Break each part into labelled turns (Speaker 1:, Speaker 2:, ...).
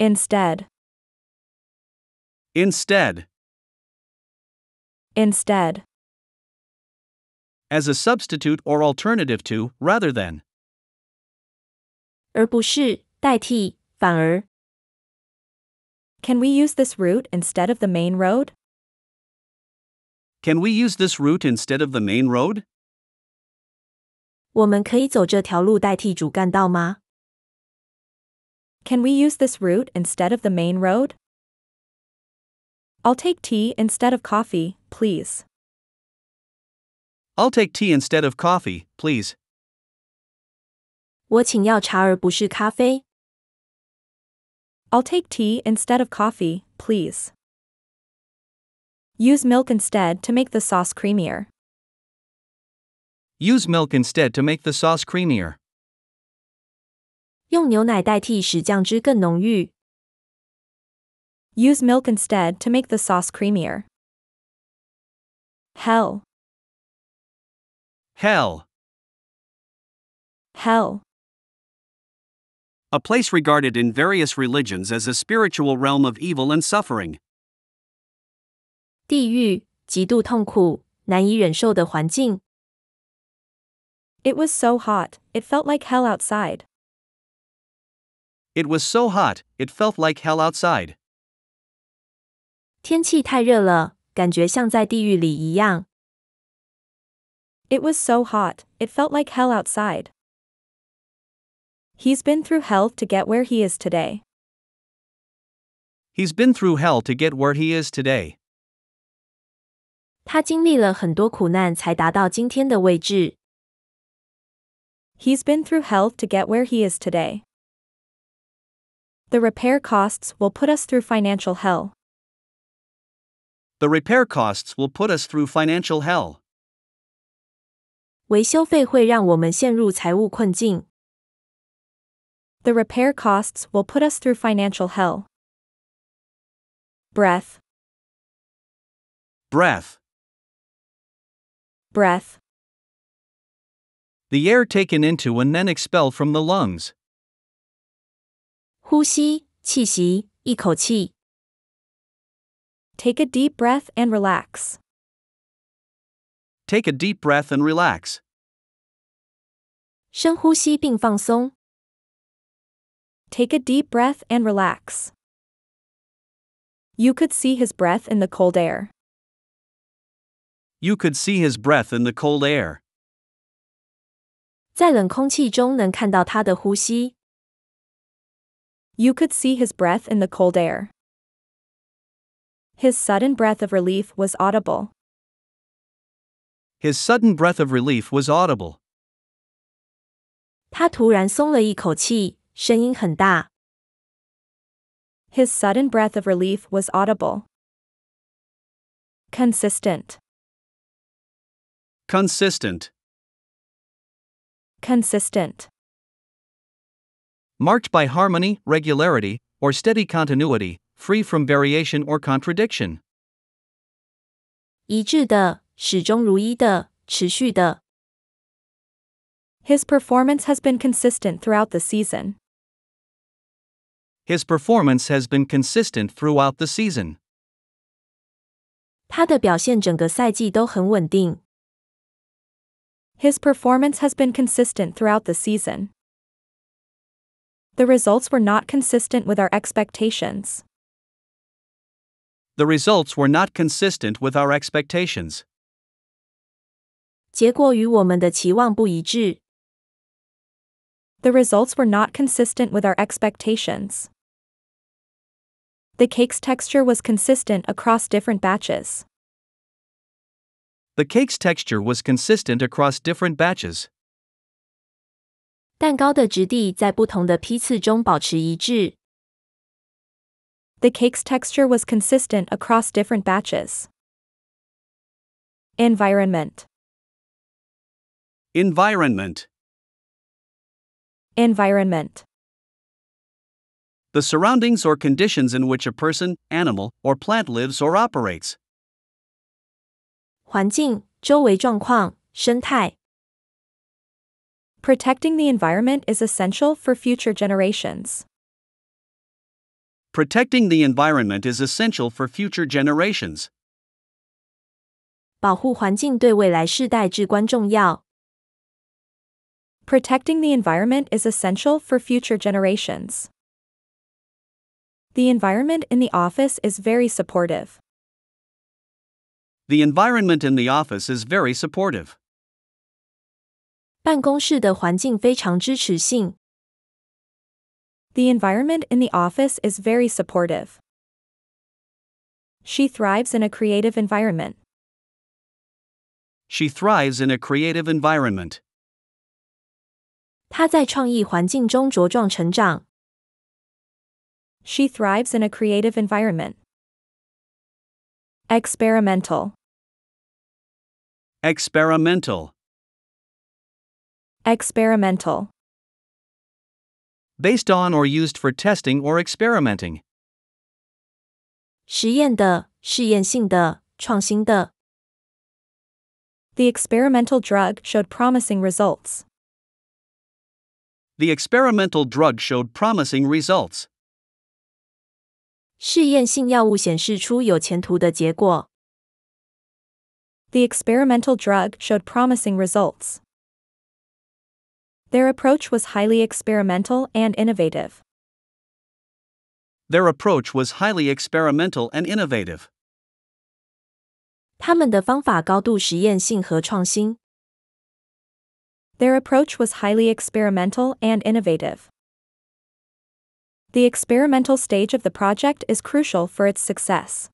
Speaker 1: Instead.
Speaker 2: Instead.
Speaker 1: Instead.
Speaker 3: As a substitute or alternative to, rather than.
Speaker 1: 而不是,代替,反而. Can we use this route instead of the main road?
Speaker 3: Can we use this route instead of the main road?
Speaker 1: 我们可以走这条路代替主干道吗? Can we use this route instead of the main road? I'll take tea instead of coffee, please.
Speaker 3: I'll take tea instead of coffee, please.
Speaker 1: i will take tea instead of coffee, please. Use milk instead to make the sauce creamier.
Speaker 3: Use milk instead to make the sauce creamier.
Speaker 1: 用牛奶代替使酱汁更浓郁。Use milk instead to make the sauce creamier.
Speaker 2: Hell. Hell. Hell.
Speaker 3: A place regarded in various religions as a spiritual realm of evil and suffering.
Speaker 1: It was so hot, it felt like hell outside.
Speaker 3: It was so hot, it felt like hell outside.
Speaker 1: It was so hot, it felt like hell outside. He's been through hell to get where he is today.
Speaker 3: He's been through hell to get where he is today.
Speaker 1: he has been through hell to get where he is today. The repair costs will put us through financial hell.
Speaker 3: The repair costs will put us through financial hell.
Speaker 1: 维修费会让我们陷入财务困境。The repair costs will put us through financial hell. Breath.
Speaker 2: Breath. Breath.
Speaker 3: The air taken into and then expelled from the lungs.
Speaker 1: 呼吸，气息，一口气。Take a deep breath and relax.
Speaker 3: Take a deep breath and relax.
Speaker 1: 深呼吸并放松。Take a deep breath and relax. You could see his breath in the cold air.
Speaker 3: You could see his breath in the cold air.
Speaker 1: You could see his breath in the cold air. His sudden breath of relief was audible.
Speaker 3: His sudden breath of relief was audible.
Speaker 1: His sudden breath of relief was audible. Consistent.
Speaker 2: Consistent.
Speaker 1: Consistent
Speaker 3: marked by harmony, regularity, or steady continuity, free from variation or contradiction.
Speaker 1: His performance has been consistent throughout the season.
Speaker 3: His performance has been consistent throughout the season.
Speaker 1: 他的表现整个赛季都很稳定。His performance has been consistent throughout the season the results were not consistent with our expectations.
Speaker 3: The results were not consistent with our expectations.
Speaker 1: The results were not consistent with our expectations. The cake's texture was consistent across different batches.
Speaker 3: The cake's texture was consistent across different batches.
Speaker 1: 蛋糕的质地在不同的批次中保持一致。The cake's texture was consistent across different batches. Environment.
Speaker 2: Environment.
Speaker 1: Environment.
Speaker 3: The surroundings or conditions in which a person, animal, or plant lives or operates.
Speaker 1: 环境、周围状况、生态。Protecting the environment is essential for future generations.
Speaker 3: Protecting the environment is essential for future generations.
Speaker 1: 保护环境对未来世代至关重要。Protecting the environment is essential for future generations. The environment in the office is very supportive.
Speaker 3: The environment in the office is very supportive.
Speaker 1: 办公室的环境非常支持性。The environment in the office is very supportive. She thrives in a creative environment.
Speaker 3: She thrives in a creative environment.
Speaker 1: 她在创意环境中茁壮成长。She thrives in a creative environment. Experimental.
Speaker 3: Experimental.
Speaker 1: Experimental.
Speaker 3: Based on or used for testing or experimenting.
Speaker 1: the experimental drug showed promising results.
Speaker 3: The experimental drug showed promising results.
Speaker 1: The experimental drug showed promising results. Their approach was highly experimental and innovative.
Speaker 3: Their approach was highly experimental and innovative.
Speaker 1: 他们的方法高度实验性和创新。Their approach was highly experimental and innovative. The experimental stage of the project is crucial for its success.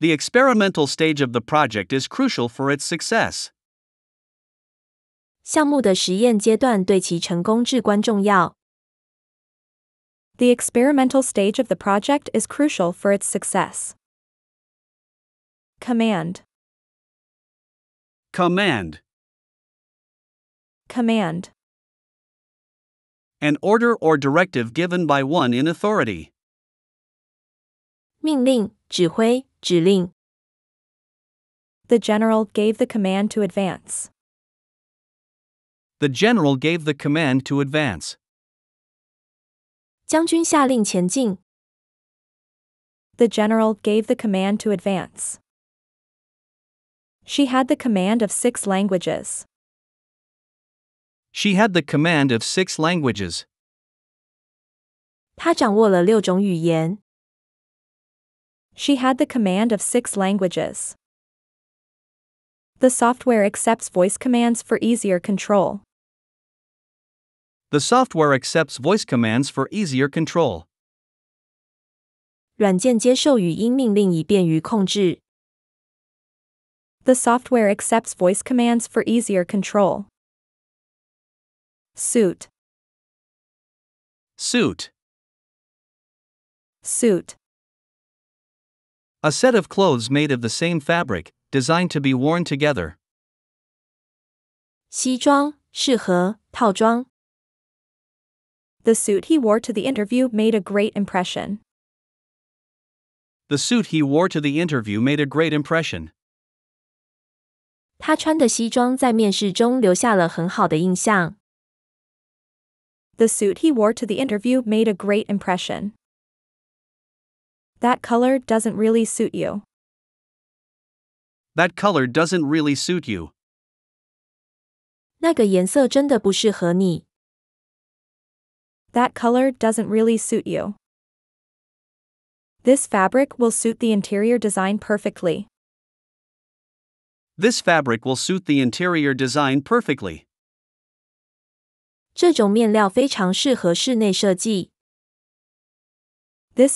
Speaker 3: The experimental stage of the project is crucial for its success.
Speaker 1: 项目的实验阶段对其成功至关重要。The experimental stage of the project is crucial for its success. Command.
Speaker 3: Command.
Speaker 1: Command.
Speaker 3: An order or directive given by one in authority.
Speaker 1: The general gave the command to advance
Speaker 3: the general gave the command to advance.
Speaker 1: The general gave the command to advance. She had the command of six languages.
Speaker 3: She had the command of six languages.
Speaker 1: She had the command of six languages. The software accepts voice commands for easier control.
Speaker 3: The software accepts voice commands for easier control.
Speaker 1: The software accepts voice commands for easier control. Suit.
Speaker 2: Suit.
Speaker 3: Suit. A set of clothes made of the same fabric, designed to be worn together.
Speaker 1: 西装、适合、套装。the suit he wore to the interview made a great impression.
Speaker 3: The suit he wore to the interview made a great impression.
Speaker 1: 他穿的西装在面试中留下了很好的印象。The suit he wore to the interview made a great impression. That color doesn't really suit you.
Speaker 3: That color doesn't really suit you
Speaker 1: that color doesn't really suit you. This fabric will suit the interior design perfectly.
Speaker 3: This fabric will suit the interior design perfectly.
Speaker 1: This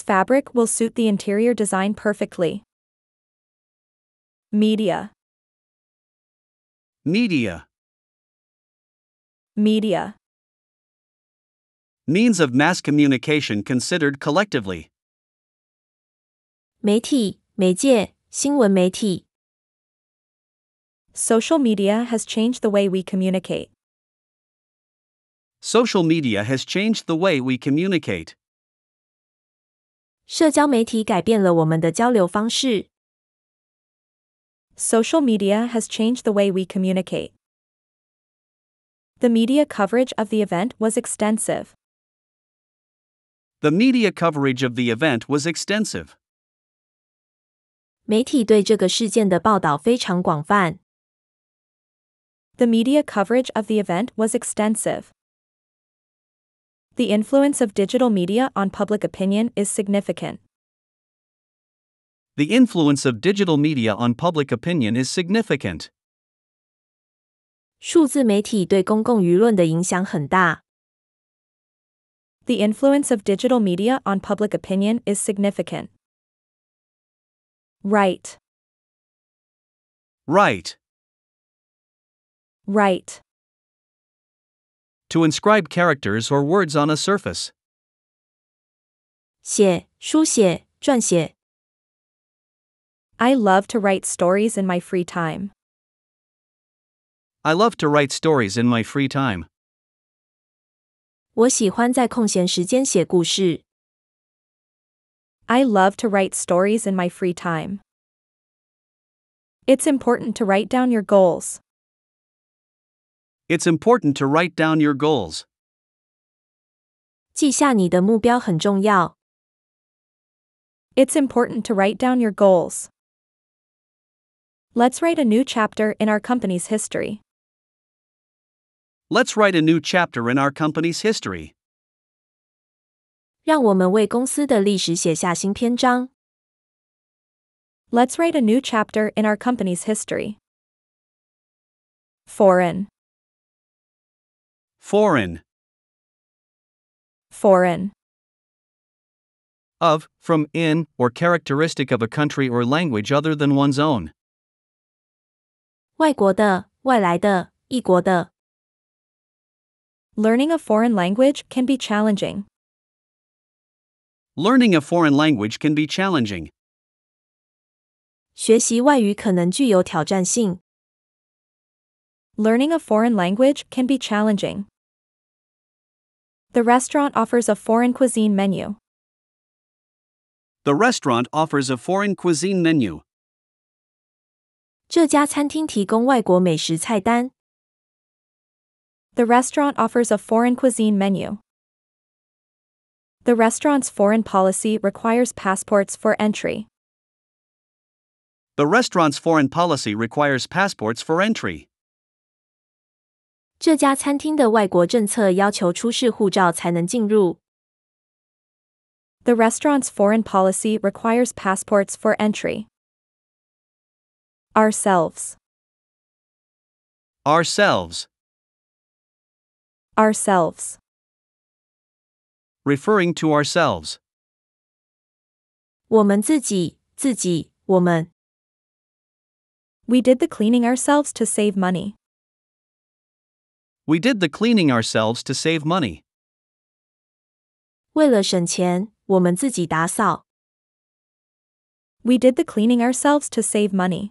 Speaker 1: fabric will suit the interior design perfectly. Media.
Speaker 2: Media.
Speaker 1: Media.
Speaker 3: Means of mass communication considered collectively.
Speaker 1: Social media has changed the way we communicate.
Speaker 3: Social media has changed the way we communicate.
Speaker 1: 社交媒体改变了我们的交流方式。Social media has changed the way we communicate. The media coverage of the event was extensive.
Speaker 3: The media coverage of the event was extensive.
Speaker 1: 媒体对这个事件的报道非常广泛。The media coverage of the event was extensive. The influence of digital media on public opinion is significant.
Speaker 3: The influence of digital media on public opinion is significant.
Speaker 1: 数字媒体对公共舆论的影响很大。the influence of digital media on public opinion is significant. Right. Right. Right.
Speaker 3: To inscribe characters or words on a surface.
Speaker 1: I love to write stories in my free time.
Speaker 3: I love to write stories in my free time.
Speaker 1: 我喜欢在空闲时间写故事。I love to write stories in my free time. It's important to write down your goals.
Speaker 3: It's important to write down your goals.
Speaker 1: 记下你的目标很重要。It's important to write down your goals. Let's write a new chapter in our company's history.
Speaker 3: Let's write a new chapter in our company's history.
Speaker 1: let us write a new chapter in our company's history. Foreign.
Speaker 3: Foreign.
Speaker 1: Foreign.
Speaker 3: Of, from, in, or characteristic of a country or language other than one's own.
Speaker 1: 外国的、外来的、异国的。Learning a foreign language can be challenging.
Speaker 3: Learning a foreign language can be challenging.
Speaker 1: Learning a foreign language can be challenging. The restaurant offers a foreign cuisine menu.
Speaker 3: The restaurant offers a foreign cuisine menu.
Speaker 1: 这家餐厅提供外国美食菜单。the restaurant offers a foreign cuisine menu. The restaurant's foreign policy requires passports for entry.
Speaker 3: The restaurant's foreign policy requires passports for entry.
Speaker 1: 这家餐厅的外国政策要求出示护照才能进入。The restaurant's foreign policy requires passports for entry. Ourselves.
Speaker 2: Ourselves.
Speaker 1: Ourselves.
Speaker 2: Referring to ourselves.
Speaker 1: 我们自己,自己,我们. We did the cleaning ourselves to save money.
Speaker 3: We did the cleaning ourselves to save money.
Speaker 1: 为了省钱,我们自己打扫. We did the cleaning ourselves to save money.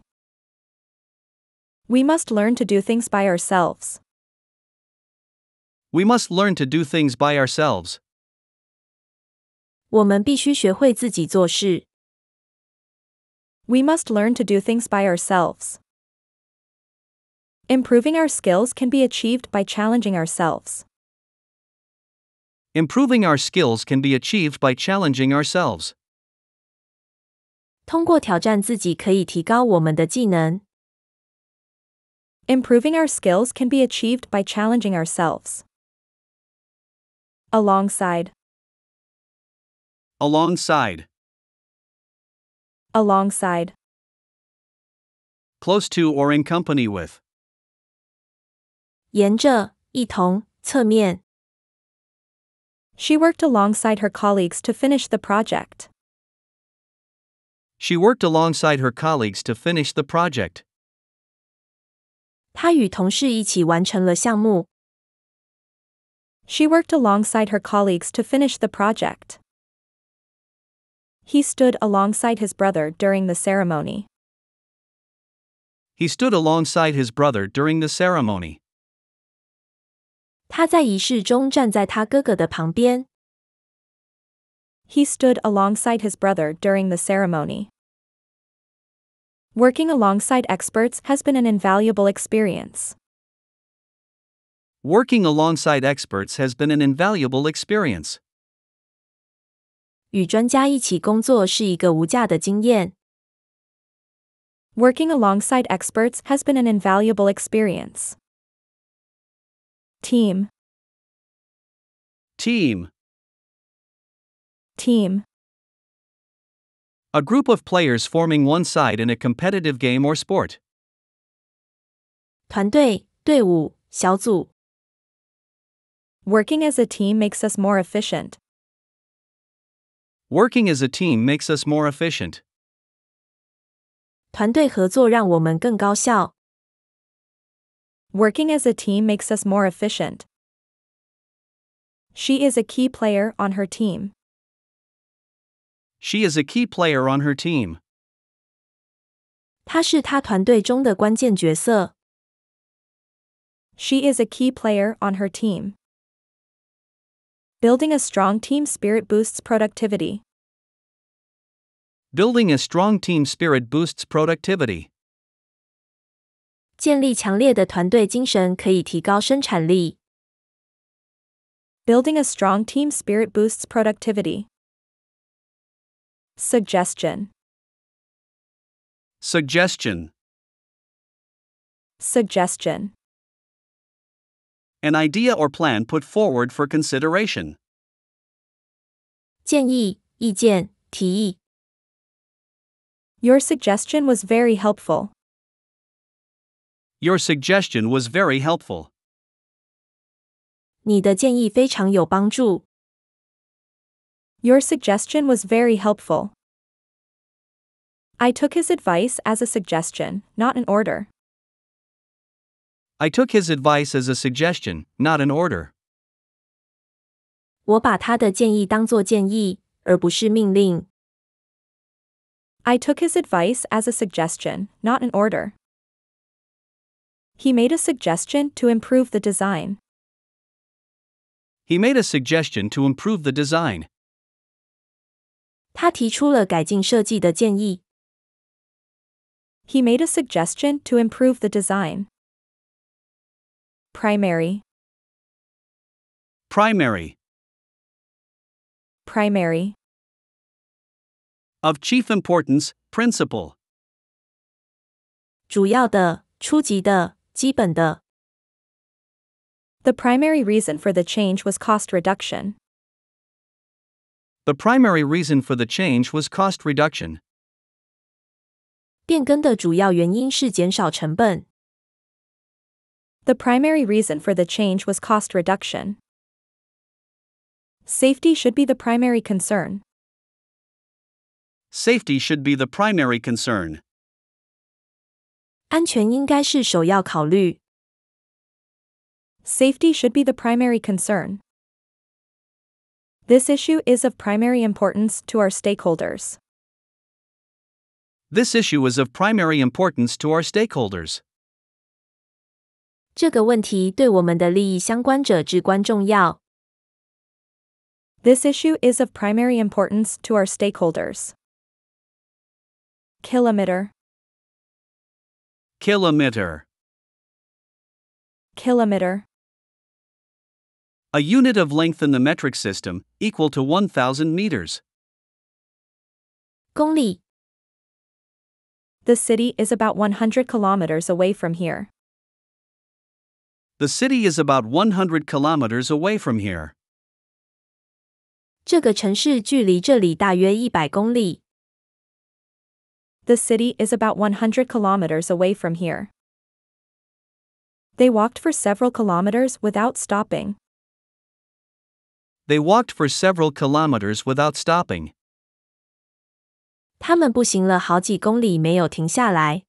Speaker 1: We must learn to do things by ourselves.
Speaker 3: We must learn to do things by ourselves.
Speaker 1: We must learn to do things by ourselves. Improving our skills can be achieved by challenging ourselves.
Speaker 3: Improving our skills can be achieved by challenging ourselves.
Speaker 1: Improving our skills can be achieved by challenging ourselves. Alongside.
Speaker 2: Alongside.
Speaker 1: Alongside.
Speaker 3: Close to or in company with.
Speaker 1: 沿着,一同,侧面. She worked alongside her colleagues to finish the project.
Speaker 3: She worked alongside her colleagues to finish the project.
Speaker 1: 她与同事一起完成了项目。she worked alongside her colleagues to finish the project. He stood alongside his brother during the ceremony.
Speaker 3: He stood alongside his brother during the ceremony.
Speaker 1: He stood alongside his brother during the ceremony. Working alongside experts has been an invaluable experience.
Speaker 3: Working alongside experts has been an invaluable experience.
Speaker 1: Working alongside experts has been an invaluable experience. Team. Team. Team.
Speaker 3: A group of players forming one side in a competitive game or sport.
Speaker 1: 团队、队伍、小组。Working as a team makes us more efficient.
Speaker 3: Working as a team makes us more efficient.
Speaker 1: 团队合作让我们更高效。Working as a team makes us more efficient. She is a key player on her team.
Speaker 3: She is a key player on her team.
Speaker 1: 她是她团队中的关键角色。She is a key player on her team. Building a strong team spirit boosts productivity.
Speaker 3: Building a strong team spirit boosts productivity.
Speaker 1: 建立强烈的团队精神可以提高生产力。Building a strong team spirit boosts productivity. Suggestion.
Speaker 2: Suggestion.
Speaker 1: Suggestion
Speaker 3: an idea or plan put forward for consideration.
Speaker 1: 建议,意见,提议. Your suggestion was very helpful.
Speaker 3: Your suggestion was very helpful.
Speaker 1: Your suggestion was very helpful. I took his advice as a suggestion, not an order.
Speaker 3: I took his advice as a suggestion, not an order.
Speaker 1: 我把他的建议当作建议，而不是命令。I took his advice as a suggestion, not an order. He made a suggestion to improve the design.
Speaker 3: He made a suggestion to improve the design.
Speaker 1: 他提出了改进设计的建议。He made a suggestion to improve the design. Primary.
Speaker 2: Primary.
Speaker 1: Primary.
Speaker 3: Of chief importance, principal.
Speaker 1: 主要的、初级的、基本的。The primary reason for the change was cost reduction.
Speaker 3: The primary reason for the change was cost reduction.
Speaker 1: 变更的主要原因是减少成本。the primary reason for the change was cost reduction. Safety should be the primary concern.
Speaker 3: Safety should be the primary concern.
Speaker 1: Safety should be the primary concern. This issue is of primary importance to our stakeholders.
Speaker 3: This issue is of primary importance to our stakeholders.
Speaker 1: 这个问题对我们的利益相关者至关重要。This issue is of primary importance to our stakeholders. Kilometer.
Speaker 3: Kilometer.
Speaker 1: Kilometer.
Speaker 3: A unit of length in the metric system equal to 1,000 meters.
Speaker 1: 公里. The city is about 100 kilometers away from here.
Speaker 3: The city is about 100 kilometers away from here.
Speaker 1: 这个城市距离这里大约一百公里。The city is about 100 kilometers away from here. They walked for several kilometers without stopping.
Speaker 3: They walked for several kilometers without stopping.
Speaker 1: 他们步行了好几公里没有停下来。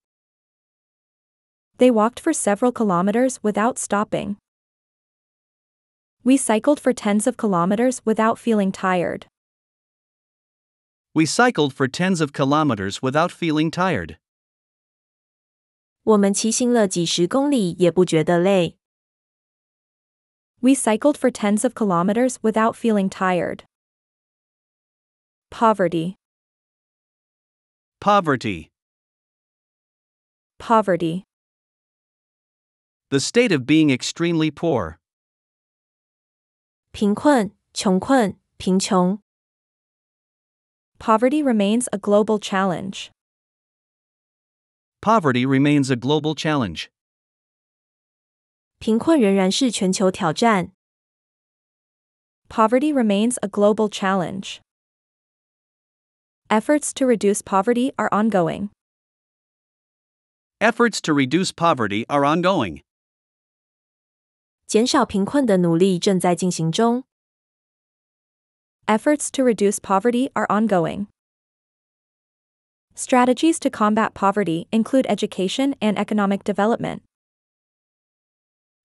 Speaker 1: they walked for several kilometers without stopping. We cycled for tens of kilometers without feeling tired.
Speaker 3: We cycled for tens of kilometers without feeling tired.
Speaker 1: We cycled for tens of kilometers without feeling tired. Poverty.
Speaker 2: Poverty.
Speaker 1: Poverty.
Speaker 3: The state of being extremely poor.
Speaker 1: 贫困,穷困,贫穷. Poverty remains a global challenge.
Speaker 3: Poverty remains a global challenge.
Speaker 1: Poverty remains a global challenge. Efforts to reduce poverty are ongoing.
Speaker 3: Efforts to reduce poverty are ongoing.
Speaker 1: 减少贫困的努力正在进行中。Efforts to reduce poverty are ongoing. Strategies to combat poverty include education and economic development.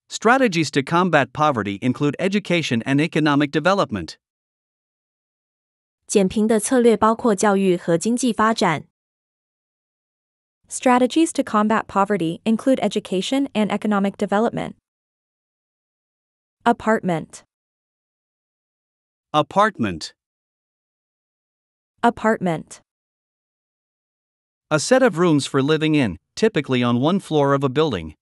Speaker 3: Strategies to combat poverty include education and economic development.
Speaker 1: 减贫的策略包括教育和经济发展. Strategies to combat poverty include education and economic development. Apartment.
Speaker 3: Apartment.
Speaker 1: Apartment.
Speaker 3: A set of rooms for living in, typically on one floor of a building.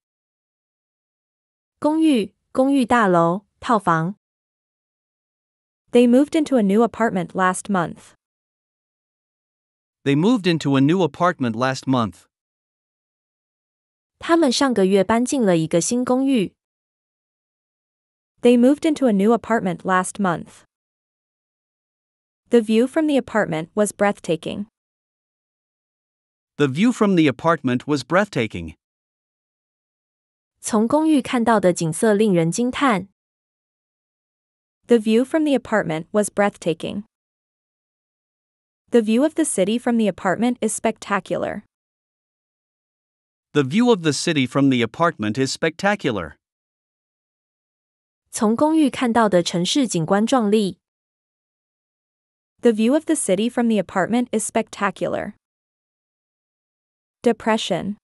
Speaker 1: 公寓,公寓大楼,套房. They moved into a new apartment last month.
Speaker 3: They moved into a new apartment last month.
Speaker 1: 他们上个月搬进了一个新公寓。they moved into a new apartment last month. The view from the apartment was breathtaking.
Speaker 3: The view from the apartment was breathtaking.
Speaker 1: 从公寓看到的景色令人惊叹。The view from the apartment was breathtaking. The view of the city from the apartment is spectacular.
Speaker 3: The view of the city from the apartment is spectacular.
Speaker 1: 从公寓看到的城市景观壮丽。The view of the city from the apartment is spectacular. Depression.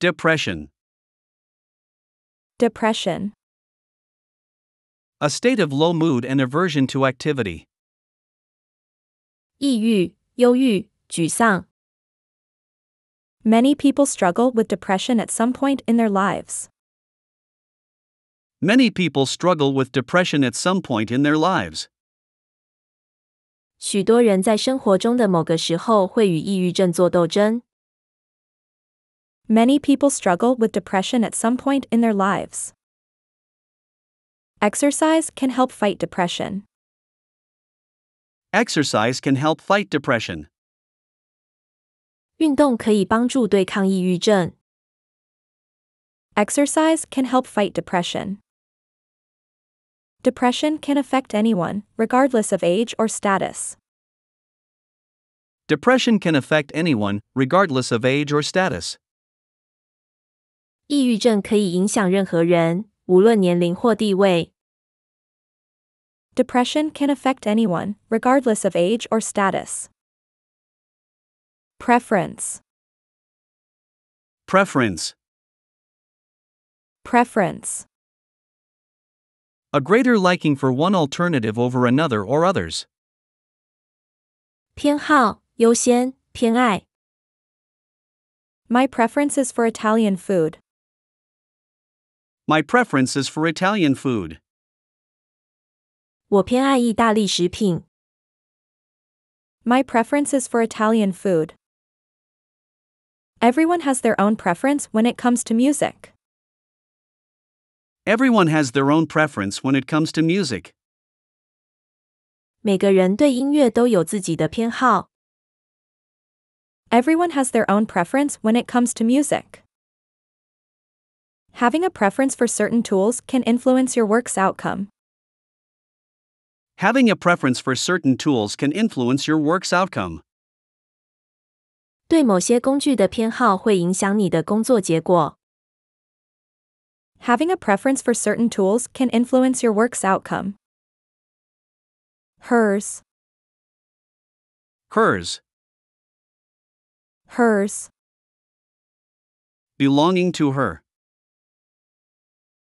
Speaker 2: Depression.
Speaker 1: Depression.
Speaker 3: A state of low mood and aversion to activity.
Speaker 1: Many people struggle with depression at some point in their lives.
Speaker 3: Many people struggle with depression at some point in their lives.
Speaker 1: 许多人在生活中的某个时候会与抑郁症做斗争。Many people struggle with depression at some point in their lives. Exercise can help fight depression.
Speaker 3: Exercise can help fight depression.
Speaker 1: 运动可以帮助对抗抑郁症。Exercise can help fight depression. Depression can affect anyone, regardless of age or status.
Speaker 3: Depression can affect anyone, regardless of age or status.
Speaker 1: 抑郁症可以影响任何人，无论年龄或地位。Depression can affect anyone, regardless of age or status. Preference.
Speaker 3: Preference.
Speaker 1: Preference
Speaker 3: a greater liking for one alternative over another or others.
Speaker 1: My preference is for Italian food.
Speaker 3: My preference is for Italian food.
Speaker 1: My preference is for Italian food. Everyone has their own preference when it comes to music.
Speaker 3: Everyone has their own preference when it comes to music.
Speaker 1: Everyone has their own preference when it comes to music. Having a preference for certain tools can influence your work's outcome.
Speaker 3: Having a preference for certain tools can influence your work's outcome.
Speaker 1: 对某些工具的偏好会影响你的工作结果。Having a preference for certain tools can influence your work's outcome. Hers. Hers. Hers.
Speaker 2: Belonging to her.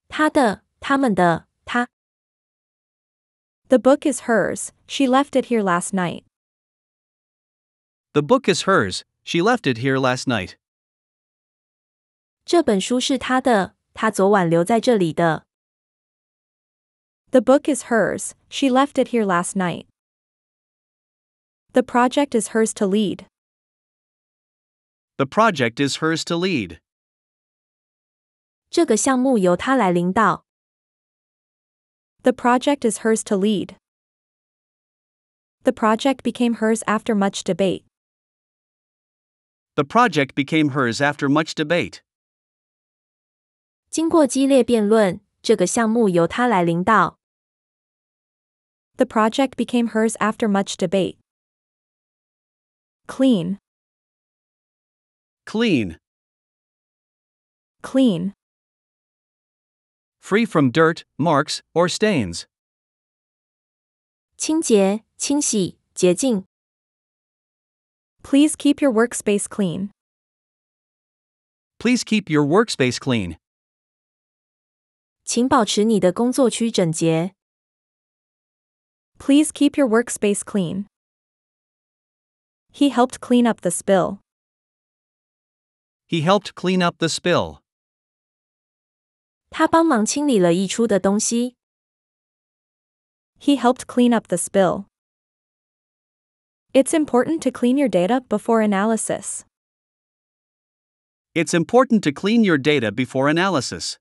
Speaker 1: 她的,她们的,她. The book is hers, she left it here last night.
Speaker 3: The book is hers, she left it here last night.
Speaker 1: 这本书是她的,她昨晚留在这里的。The book is hers. She left it here last night. The project is hers to lead.
Speaker 3: The project is hers to lead.
Speaker 1: 这个项目由她来领导。The project is hers to lead. The project became hers after much debate.
Speaker 3: The project became hers after much debate.
Speaker 1: 经过激烈辩论，这个项目由他来领导。The project became hers after much debate. Clean.
Speaker 2: Clean. Clean. Free
Speaker 3: from dirt, marks, or stains.
Speaker 1: Please keep your workspace clean.
Speaker 3: Please keep your workspace clean.
Speaker 1: 请保持你的工作区整洁。Please keep your workspace clean. He helped clean up the spill.
Speaker 3: He helped clean up the spill.
Speaker 1: 他帮忙清理了溢出的东西。He helped clean up the spill. It's important to clean your data before analysis.
Speaker 3: It's important to clean your data before analysis.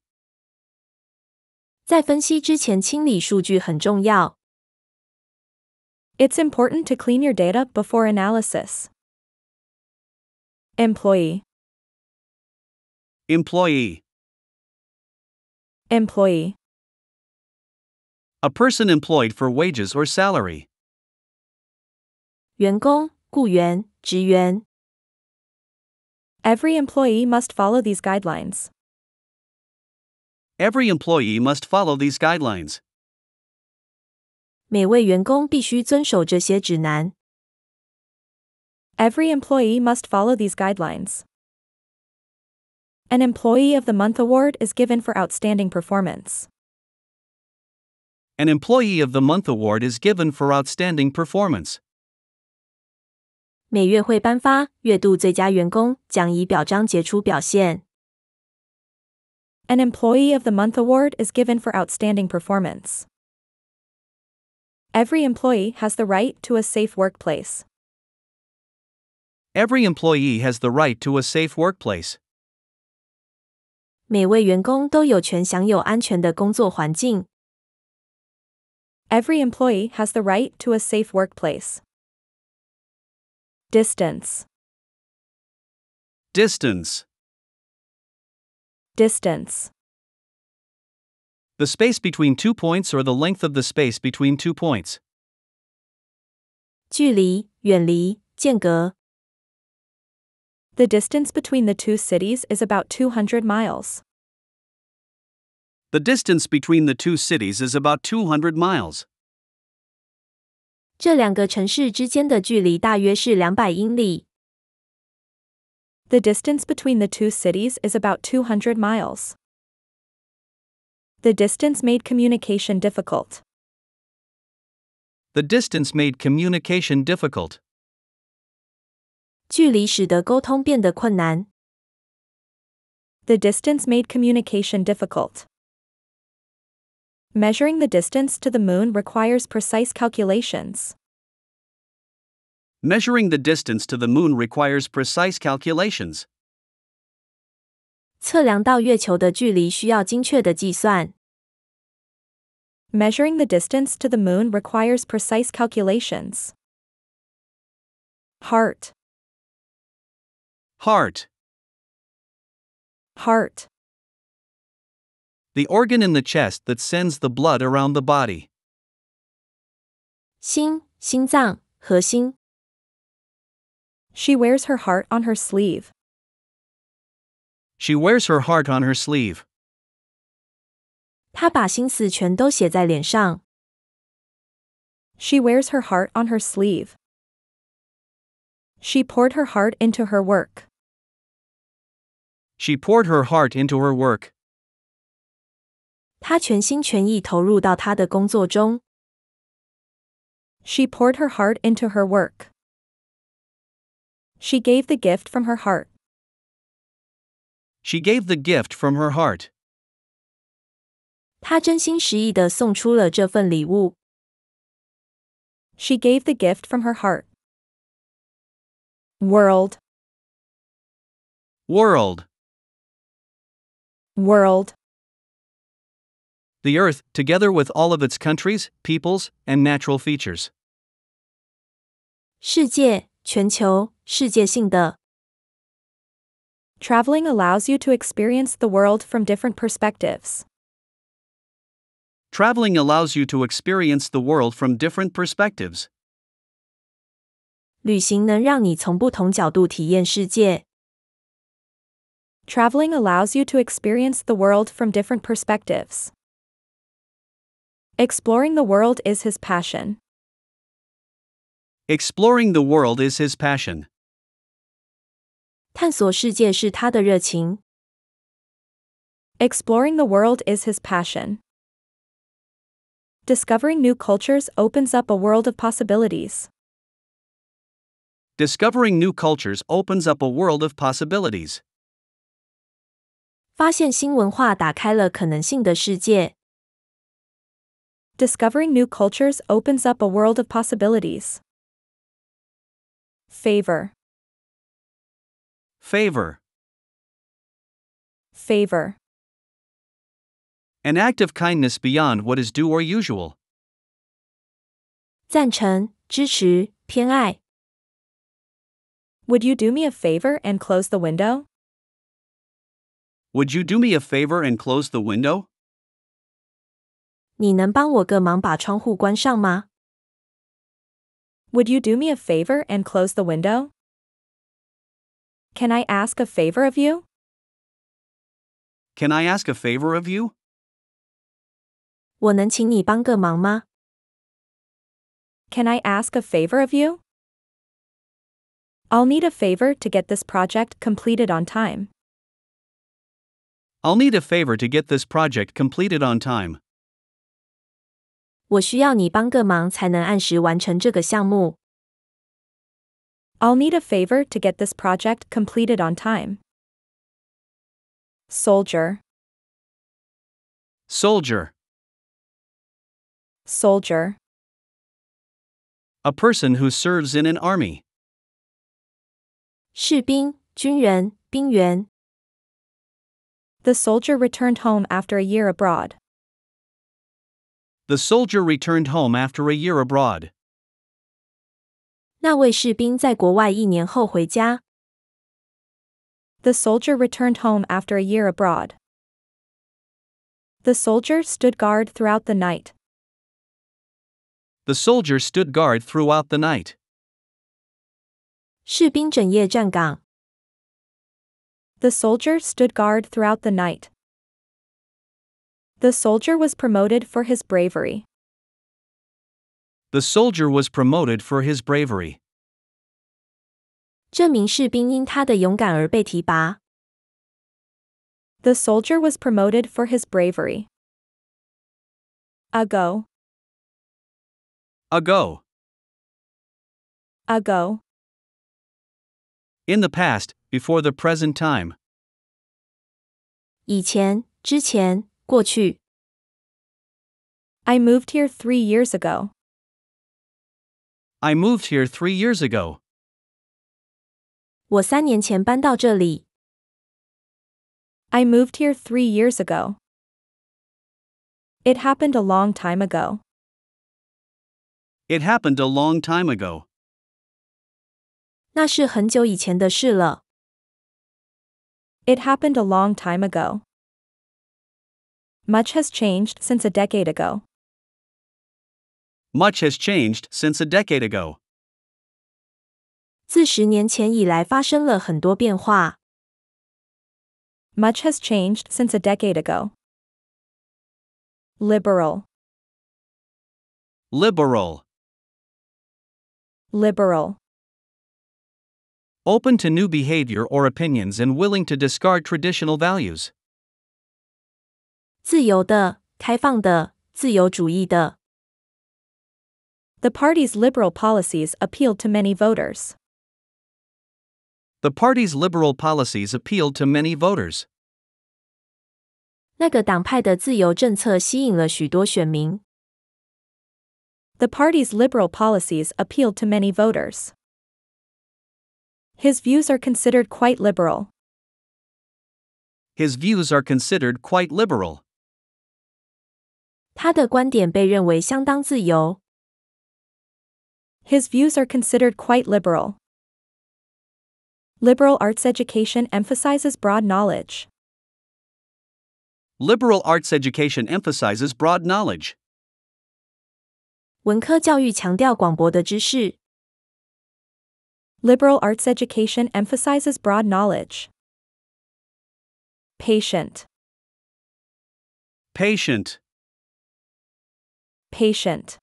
Speaker 1: 在分析之前清理数据很重要。It's important to clean your data before analysis. Employee.
Speaker 2: Employee.
Speaker 1: Employee.
Speaker 2: A person employed for wages or salary.
Speaker 1: Every employee must follow these guidelines.
Speaker 3: Every employee must follow these guidelines.
Speaker 1: Every employee must follow these guidelines. An Employee of the Month award is given for outstanding performance.
Speaker 3: An Employee of the Month award is given for outstanding performance.
Speaker 1: 每月会颁发月度最佳员工，奖以表彰杰出表现。an Employee of the Month award is given for outstanding performance. Every employee has the right to a safe workplace.
Speaker 3: Every employee has the right to a safe workplace.
Speaker 1: Every employee has the right to a safe workplace. Distance.
Speaker 3: Distance.
Speaker 1: Distance.
Speaker 3: The space between two points or the length of the space between two points.
Speaker 1: The distance between the two cities is about 200 miles.
Speaker 3: The distance between the two cities is about 200 miles.
Speaker 1: 这两个城市之间的距离大约是两百英里。the distance between the two cities is about 200 miles. The distance made communication difficult.
Speaker 3: The distance made communication difficult.
Speaker 1: The distance made communication difficult. Measuring the distance to the moon requires precise calculations.
Speaker 3: Measuring the distance to the moon requires precise calculations.
Speaker 1: 测量到月球的距离需要精确的计算。Measuring the distance to the moon requires precise calculations. Heart.
Speaker 2: Heart.
Speaker 3: Heart. The organ in the chest that sends the blood around the body.
Speaker 1: 心,心脏,核心. She wears her heart on her sleeve.
Speaker 3: She wears her heart on her sleeve.
Speaker 1: 她把心思全都写在脸上。She wears her heart on her sleeve. She poured her heart into her work.
Speaker 3: She poured her heart into her work.
Speaker 1: 她全心全意投入到她的工作中。She poured her heart into her work. She gave the gift from her heart.
Speaker 3: She gave the gift from her heart.
Speaker 1: 她真心实意地送出了这份礼物。She gave the gift from her heart. World.
Speaker 3: World. World. The Earth, together with all of its countries, peoples, and natural features.
Speaker 1: 世界全球、世界性的。Traveling allows you to experience the world from different perspectives.
Speaker 3: Traveling allows you to experience the world from different perspectives.
Speaker 1: 旅行能让你从不同角度体验世界。Traveling allows you to experience the world from different perspectives. Exploring the world is his passion.
Speaker 3: Exploring the world is his passion.
Speaker 1: 探索世界是他的热情。Exploring the world is his passion. Discovering new cultures opens up a world of possibilities.
Speaker 3: Discovering new cultures opens up a world of possibilities.
Speaker 1: 发现新文化打开了可能性的世界。Discovering new cultures opens up a world of possibilities. Favor. Favor. Favor.
Speaker 3: An act of kindness beyond what is due or usual.
Speaker 1: Would you do me a favor and close the window?
Speaker 3: Would you do me a favor and close the window?
Speaker 1: 你能帮我个忙把窗户关上吗？would you do me a favor and close the window? Can I ask a favor of you?
Speaker 3: Can I ask a favor of you?
Speaker 1: Can I ask a favor of you? I'll need a favor to get this project completed on time.
Speaker 3: I'll need a favor to get this project completed on time.
Speaker 1: 我需要你帮个忙才能按时完成这个项目。I'll need a favor to get this project completed on time. Soldier.
Speaker 2: Soldier. Soldier. A person
Speaker 3: who serves in an army.
Speaker 1: The soldier returned home after a year abroad.
Speaker 3: The soldier returned home after a year abroad.
Speaker 1: 那位士兵在国外一年后回家。The soldier returned home after a year abroad. The soldier stood guard throughout the night.
Speaker 3: The soldier stood guard throughout the night.
Speaker 1: 士兵整夜站岗。The soldier stood guard throughout the night. The soldier was promoted for his bravery.
Speaker 3: The soldier was promoted for his bravery.
Speaker 1: soldier was promoted for his bravery.
Speaker 2: Ago. Ago.
Speaker 1: Ago.
Speaker 3: In the past, before the present time.
Speaker 1: 以前,之前,过去。I moved here three years ago.
Speaker 3: I moved here three years ago.
Speaker 1: 我三年前搬到这里。I moved here three years ago. It happened a long time ago.
Speaker 3: It happened a long time ago.
Speaker 1: 那是很久以前的事了。It happened a long time ago. Much has changed since a decade ago.
Speaker 3: Much has changed since a decade ago.
Speaker 1: 自十年前以来发生了很多变化。Much has changed since a decade ago. Liberal.
Speaker 2: Liberal.
Speaker 1: Liberal.
Speaker 3: Open to new behavior or opinions and willing to discard traditional values.
Speaker 1: 自由的、开放的、自由主义的。The party's liberal policies appealed to many voters.
Speaker 3: The party's liberal policies appealed to many voters.
Speaker 1: 那个党派的自由政策吸引了许多选民。The party's liberal policies appealed to many voters. His views are considered quite liberal.
Speaker 3: His views are considered quite liberal.
Speaker 1: 他的观点被认为相当自由。His views are considered quite liberal. Liberal arts education emphasizes broad knowledge.
Speaker 3: Liberal arts education emphasizes broad knowledge.
Speaker 1: 文科教育强调广博的知识。Liberal arts education emphasizes broad knowledge. Patient.
Speaker 2: Patient
Speaker 1: patient.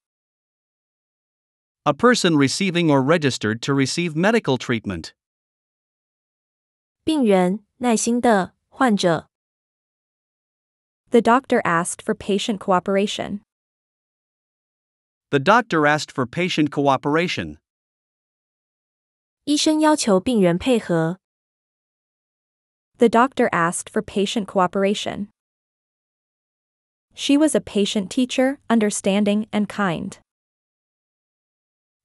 Speaker 3: A person receiving or registered to receive medical treatment.
Speaker 1: The doctor asked for patient cooperation.
Speaker 3: The doctor asked for patient cooperation.
Speaker 1: The doctor asked for patient cooperation. She was a patient teacher, understanding, and kind.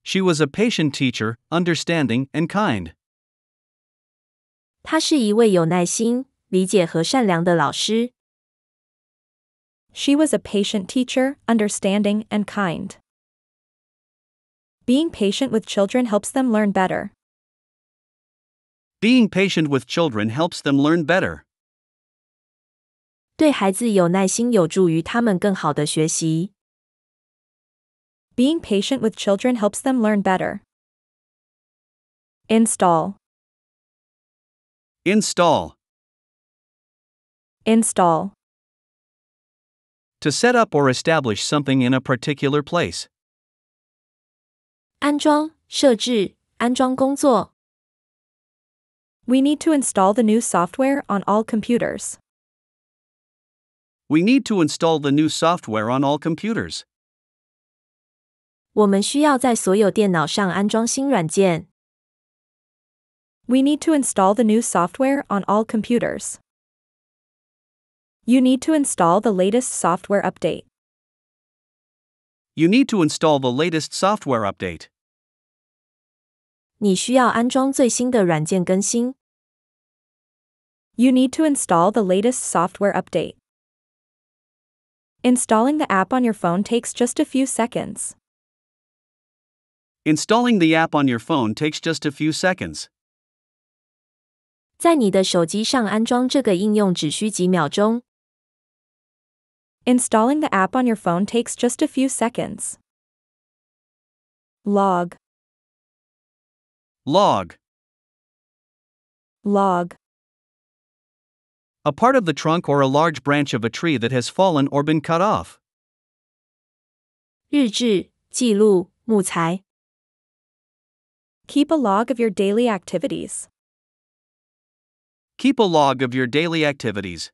Speaker 3: She was a patient teacher, understanding, and kind.
Speaker 1: She was a patient teacher, understanding, and kind. Being patient with children helps them learn better.
Speaker 3: Being patient with children helps them learn better.
Speaker 1: 对孩子有耐心有助于他们更好的学习。Being patient with children helps them learn better. Install.
Speaker 2: Install.
Speaker 1: Install.
Speaker 3: To set up or establish something in a particular place.
Speaker 1: We need to install the new software on all computers.
Speaker 3: We need to install the new software on all computers.
Speaker 1: We need to install the new software on all computers. You need to install the latest software update.
Speaker 3: You need to install the latest software update.
Speaker 1: You need to install the latest software update. Installing the app on your phone takes just a few seconds.
Speaker 3: Installing the app on your phone takes just a few seconds.
Speaker 1: 在你的手机上安装这个应用只需几秒钟。Installing the app on your phone takes just a few seconds. Log. Log. Log
Speaker 3: a part of the trunk or a large branch of a tree that has fallen or been cut off.
Speaker 1: 日志,记录,木材. Keep a log of your daily activities. Keep a
Speaker 3: log of your daily activities.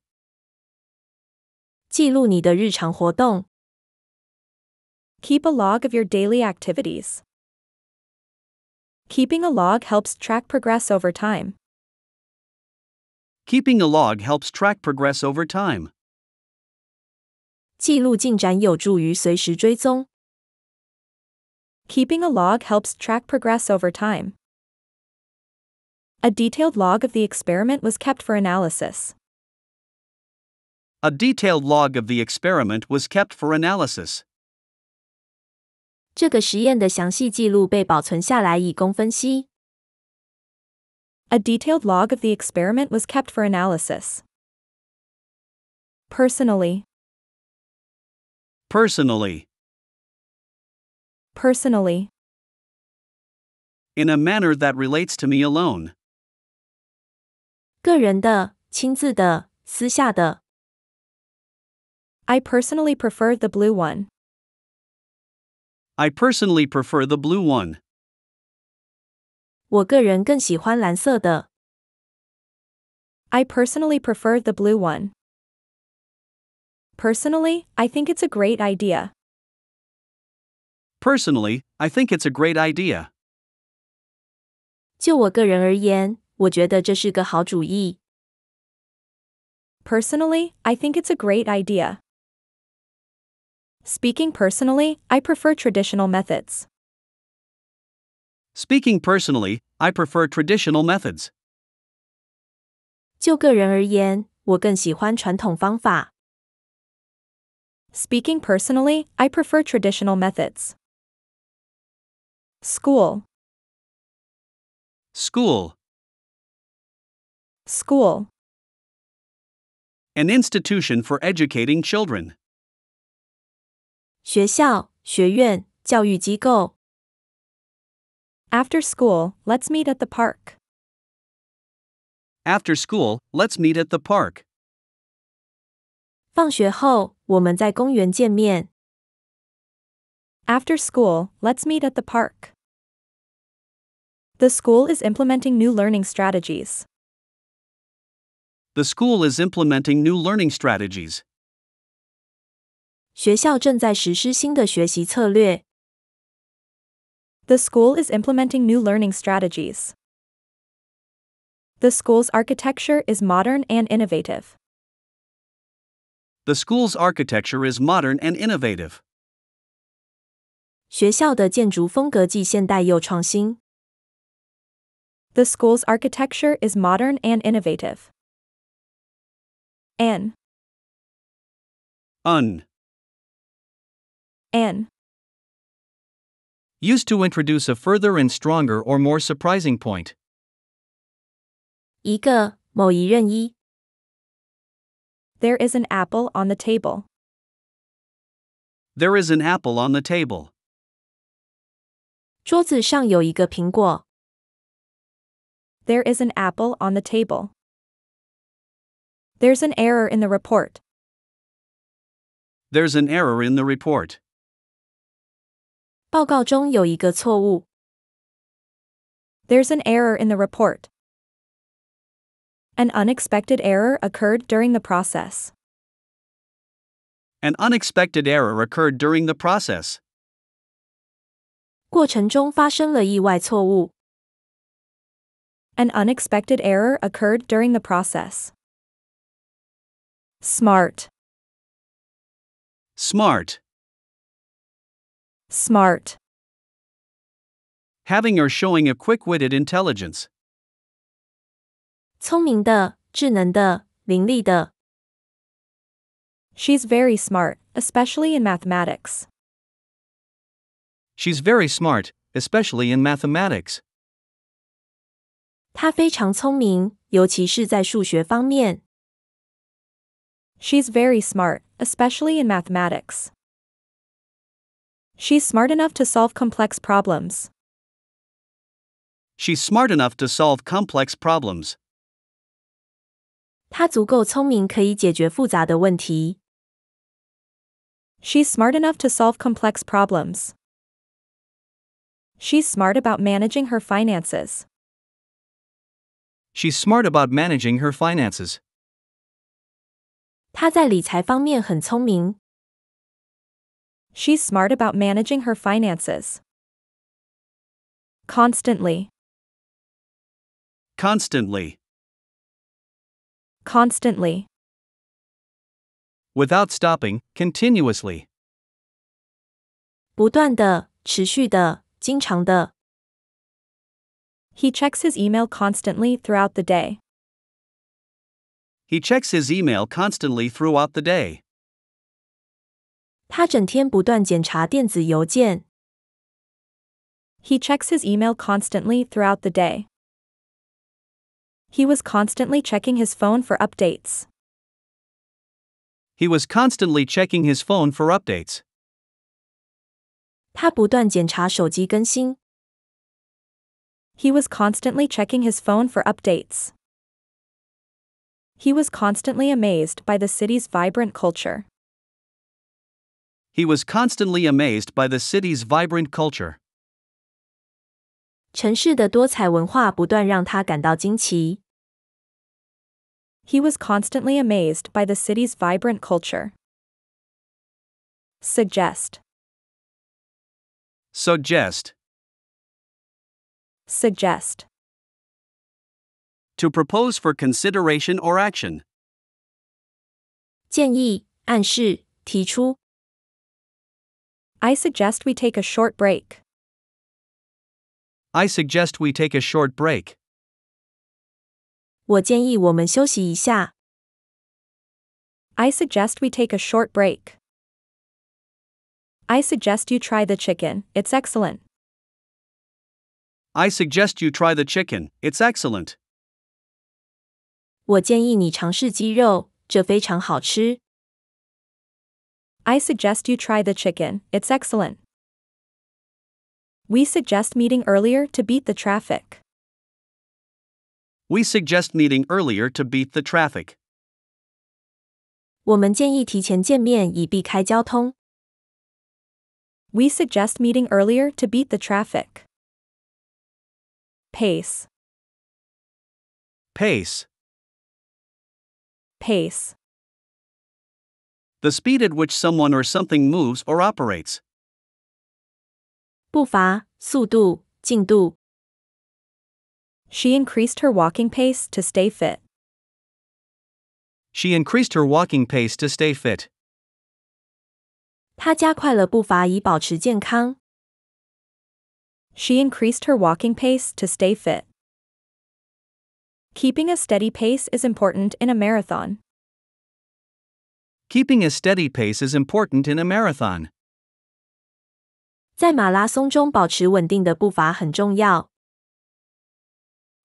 Speaker 1: 记录你的日常活动. Keep a log of your daily activities. Keeping a log helps track progress over time.
Speaker 3: Keeping a log helps track progress over time.
Speaker 1: Keeping a log helps track progress over time. A detailed log of the experiment was kept for analysis.
Speaker 3: A detailed log of the experiment was kept for analysis.
Speaker 1: A detailed log of the experiment was kept for analysis. Personally.
Speaker 3: Personally.
Speaker 1: Personally.
Speaker 3: In a manner that relates to me alone.
Speaker 1: I personally prefer the blue one.
Speaker 3: I personally prefer the blue one.
Speaker 1: 我个人更喜欢蓝色的。I personally prefer the blue one. Personally, I think it's a great idea.
Speaker 3: Personally, I think it's a great idea.
Speaker 1: 就我个人而言，我觉得这是个好主意。Personally, I think it's a great idea. Speaking personally, I prefer traditional methods.
Speaker 3: Speaking personally, I prefer traditional methods.
Speaker 1: Speaking personally, I prefer traditional methods. School. School. School.
Speaker 3: An institution for educating children. 学
Speaker 1: 校、学院、教育机构。after school, let's meet at the park.
Speaker 3: After school, let's meet at the park.
Speaker 1: After school, let's meet at the park. The school is implementing new learning strategies.
Speaker 3: The school is implementing new learning strategies.
Speaker 1: 学校正在实施新的学习策略。the school is implementing new learning strategies. The school's architecture is modern and innovative.
Speaker 3: The school's architecture is modern and innovative.
Speaker 1: 学校的建筑风格既现代又创新。The school's architecture is modern and innovative. An.
Speaker 2: Un. An
Speaker 3: used to introduce a further and stronger or more surprising point.
Speaker 1: There is an apple on the table.
Speaker 3: There is an apple on the table.
Speaker 1: There is an apple on the table. There's an error in the report.
Speaker 3: There's an error in the report.
Speaker 1: 报告中有一个错误。There's an error in the report. An unexpected error occurred during the process.
Speaker 3: An unexpected error occurred during the process.
Speaker 1: 过程中发生了意外错误。An unexpected error occurred during the process. Smart.
Speaker 2: Smart. Smart. Having
Speaker 3: or showing a quick witted intelligence.
Speaker 1: She's very smart, especially in mathematics.
Speaker 3: She's very smart, especially in
Speaker 1: mathematics. She's very smart, especially in mathematics. She's smart enough to solve complex problems.
Speaker 3: She's smart enough to solve complex problems.
Speaker 1: She's smart enough to solve complex problems. She's smart about managing her finances.
Speaker 3: She's smart about managing her finances.
Speaker 1: 她在理财方面很聪明。She's smart about managing her finances. Constantly.
Speaker 3: Constantly.
Speaker 1: Constantly.
Speaker 3: Without stopping, continuously.
Speaker 1: 不断的,持续的,经常的. He checks his email constantly throughout the day.
Speaker 3: He checks his email constantly throughout the day.
Speaker 1: 他整天不断检查电子邮件。He checks his email constantly throughout the day. He was constantly checking his phone for updates.
Speaker 3: He was constantly checking his phone for updates.
Speaker 1: He was constantly checking his phone for updates. He was constantly amazed by the city's vibrant culture.
Speaker 3: He was constantly amazed by the city's vibrant culture.
Speaker 1: 城市的多彩文化不断让他感到惊奇。He was constantly amazed by the city's vibrant culture. Suggest.
Speaker 3: Suggest.
Speaker 1: Suggest.
Speaker 3: To propose for consideration or action.
Speaker 1: 建议、暗示、提出、I suggest we take a short break.
Speaker 3: I suggest we take a short break.
Speaker 1: I suggest we take a short break. I suggest you try the chicken, it's excellent.
Speaker 3: I suggest you try the chicken, it's excellent.
Speaker 1: 我建议你尝试鸡肉，这非常好吃。I suggest you try the chicken, it's excellent. We suggest meeting earlier to beat the traffic.
Speaker 3: We suggest meeting earlier to beat the traffic.
Speaker 1: 我们建议提前见面以避开交通。We suggest meeting earlier to beat the traffic. Pace. Pace. Pace
Speaker 3: the speed at which someone or something moves or operates.
Speaker 1: She increased her walking pace to stay fit.
Speaker 3: She increased her walking pace to stay fit.
Speaker 1: She increased her walking pace to stay fit. Keeping a steady pace is important in a marathon.
Speaker 3: Keeping a steady pace is important in a marathon.
Speaker 1: 在马拉松中保持稳定的步伐很重要。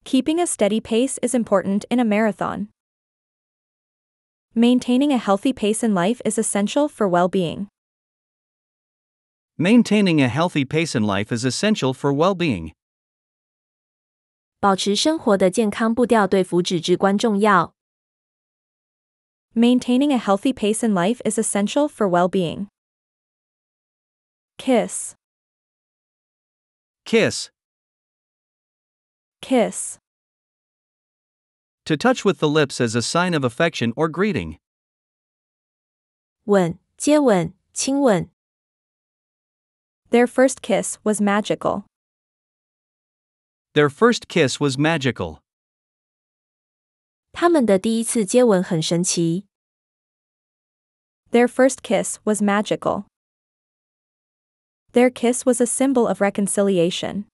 Speaker 1: Keeping a steady pace is important in a marathon. Maintaining a healthy pace in life is essential for well being.
Speaker 3: Maintaining a healthy pace in life is essential for well being.
Speaker 1: Maintaining a healthy pace in life is essential for well being. Kiss. Kiss. Kiss.
Speaker 3: To touch with the lips as a sign of affection or greeting.
Speaker 1: 吻,接吻,亲吻. Their first kiss was magical.
Speaker 3: Their first kiss was magical.
Speaker 1: 他们的第一次接吻很神奇。their first kiss was magical. Their kiss was a symbol of reconciliation.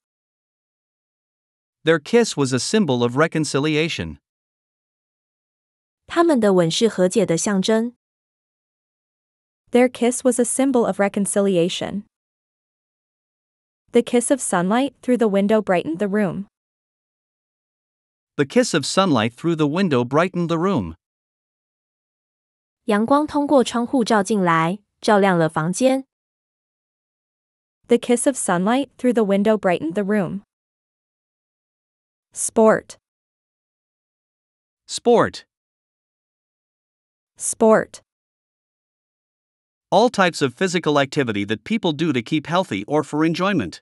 Speaker 3: Their kiss was a symbol of reconciliation.
Speaker 1: Their kiss was a symbol of reconciliation. The kiss of sunlight through the window brightened the room.
Speaker 3: The kiss of sunlight through the window brightened the room.
Speaker 1: 阳光通过窗户照进来，照亮了房间。The kiss of sunlight through the window brightened the room. Sport.
Speaker 2: Sport.
Speaker 3: Sport. All types of physical activity that people do to keep healthy or for enjoyment.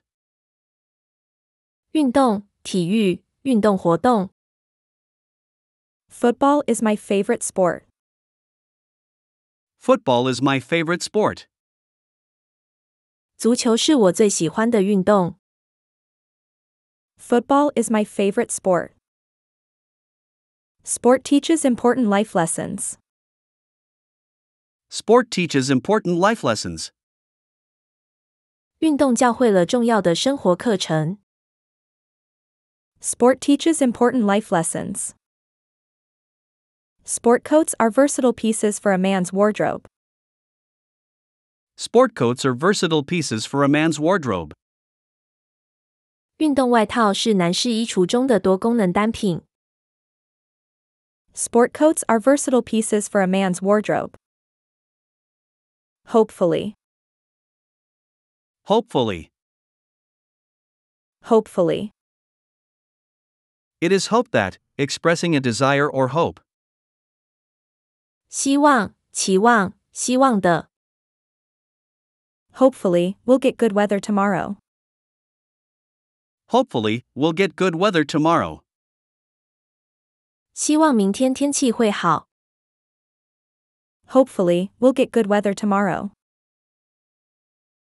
Speaker 1: Football is my favorite sport.
Speaker 3: Football is my favorite sport.
Speaker 1: 足球是我最喜欢的运动。Football is my favorite sport. Sport teaches important life lessons.
Speaker 3: Sport teaches important life lessons.
Speaker 1: 运动教会了重要的生活课程。Sport teaches important life lessons. Sport coats are versatile pieces for a man's wardrobe.
Speaker 3: Sport coats are versatile pieces for a man's wardrobe.
Speaker 1: Sport coats are versatile pieces for a man's wardrobe. Hopefully.
Speaker 2: Hopefully.
Speaker 1: Hopefully.
Speaker 3: It is hoped that, expressing a desire or hope,
Speaker 1: 希望，期望，希望的。Hopefully, we'll get good weather tomorrow.
Speaker 3: Hopefully, we'll get good weather tomorrow.
Speaker 1: 希望明天天气会好。Hopefully, we'll get good weather tomorrow.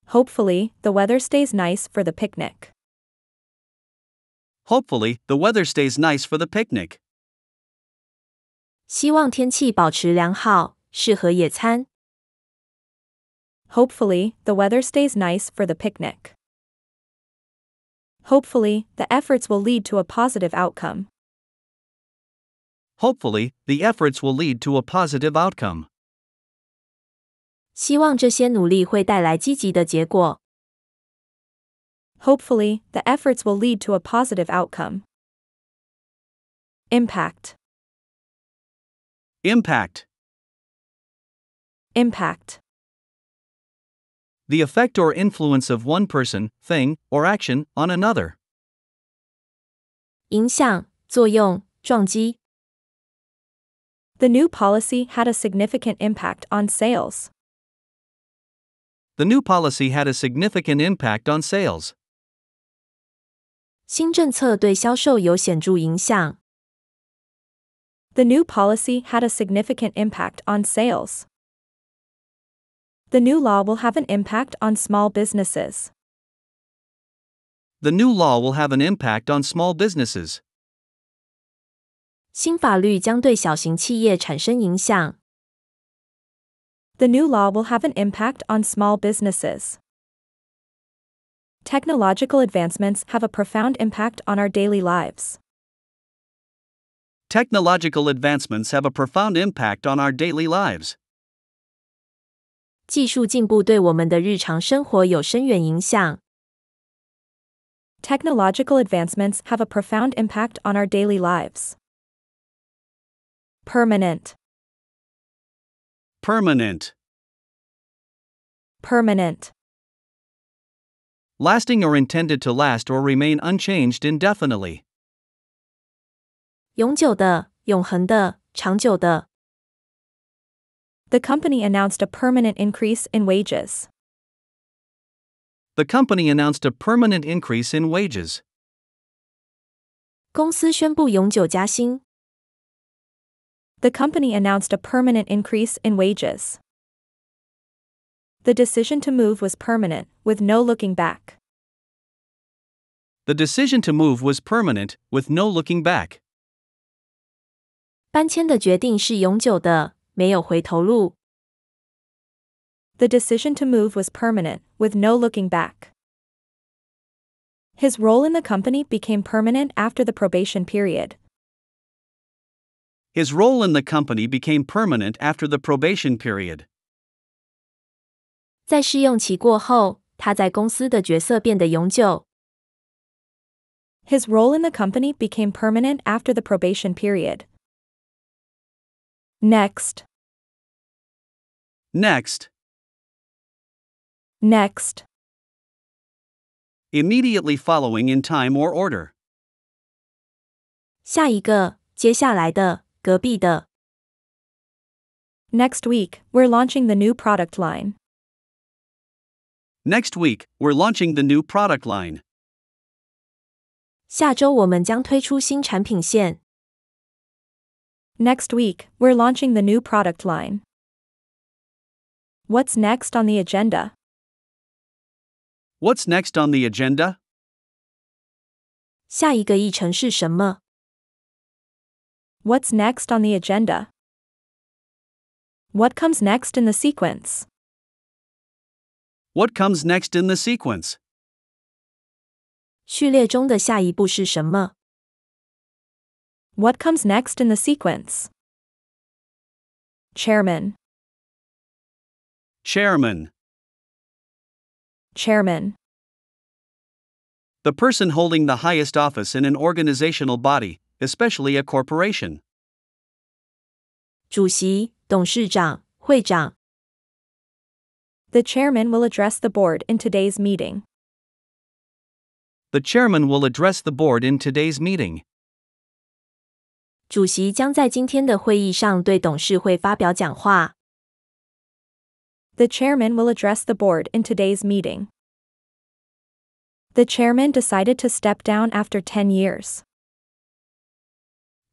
Speaker 1: Hopefully, the weather stays nice for the picnic.
Speaker 3: Hopefully, the weather stays nice for the picnic.
Speaker 1: 希望天气保持良好，适合野餐。Hopefully, the weather stays nice for the picnic. Hopefully, the efforts will lead to a positive outcome.
Speaker 3: Hopefully, the efforts will lead to a positive outcome.
Speaker 1: Hopefully, the efforts will lead to a positive outcome. Impact
Speaker 3: Impact
Speaker 1: Impact
Speaker 3: The effect or influence of one person, thing, or action on another.
Speaker 1: The new policy had a significant impact on sales.
Speaker 3: The new policy had a significant impact on sales.
Speaker 1: 新政策对销售有显著影响。the new policy had a significant impact on sales. The new law will have an impact on small businesses.
Speaker 3: The new law will have an impact on small businesses.
Speaker 1: 新法律将对小型企业产生影响。The new law will have an impact on small businesses. Technological advancements have a profound impact on our daily lives.
Speaker 3: Technological advancements have a profound impact on our daily lives.
Speaker 1: 技术进步对我们的日常生活有深远影响。Technological advancements have a profound impact on our daily lives. Permanent.
Speaker 3: Permanent.
Speaker 1: Permanent.
Speaker 3: Lasting or intended to last or remain unchanged indefinitely.
Speaker 1: 永久的、永恒的、长久的。The company announced a permanent increase in wages.
Speaker 3: The company announced a permanent increase in wages.
Speaker 1: 公司宣布永久加薪。The company announced a permanent increase in wages. The decision to move was permanent, with no looking back.
Speaker 3: The decision to move was permanent, with no looking back.
Speaker 1: 搬迁的决定是永久的，没有回头路。The decision to move was permanent, with no looking back. His role in the company became permanent after the probation period.
Speaker 3: His role in the company became permanent after the probation period.
Speaker 1: his role in the company became permanent after the probation period. Next. Next. Next.
Speaker 3: Immediately following in time or order.
Speaker 1: Next week, we're launching the new product line.
Speaker 3: Next week, we're launching the new product line.
Speaker 1: 下周我们将推出新产品线。Next week, we're launching the new product line. What's next on the agenda?
Speaker 3: What's next on the agenda?
Speaker 1: What's next on the agenda? What comes next in the sequence?
Speaker 3: What comes next in the sequence?
Speaker 1: 序列中的下一步是什么 what comes next in the sequence?
Speaker 2: Chairman. Chairman.
Speaker 1: Chairman.
Speaker 3: The person holding the highest office in an organizational body, especially a corporation.
Speaker 1: The chairman will address the board in today's meeting.
Speaker 3: The chairman will address the board in today's meeting.
Speaker 1: 主席将在今天的会议上对董事会发表讲话。The chairman will address the board in today's meeting. The chairman decided to step down after 10 years.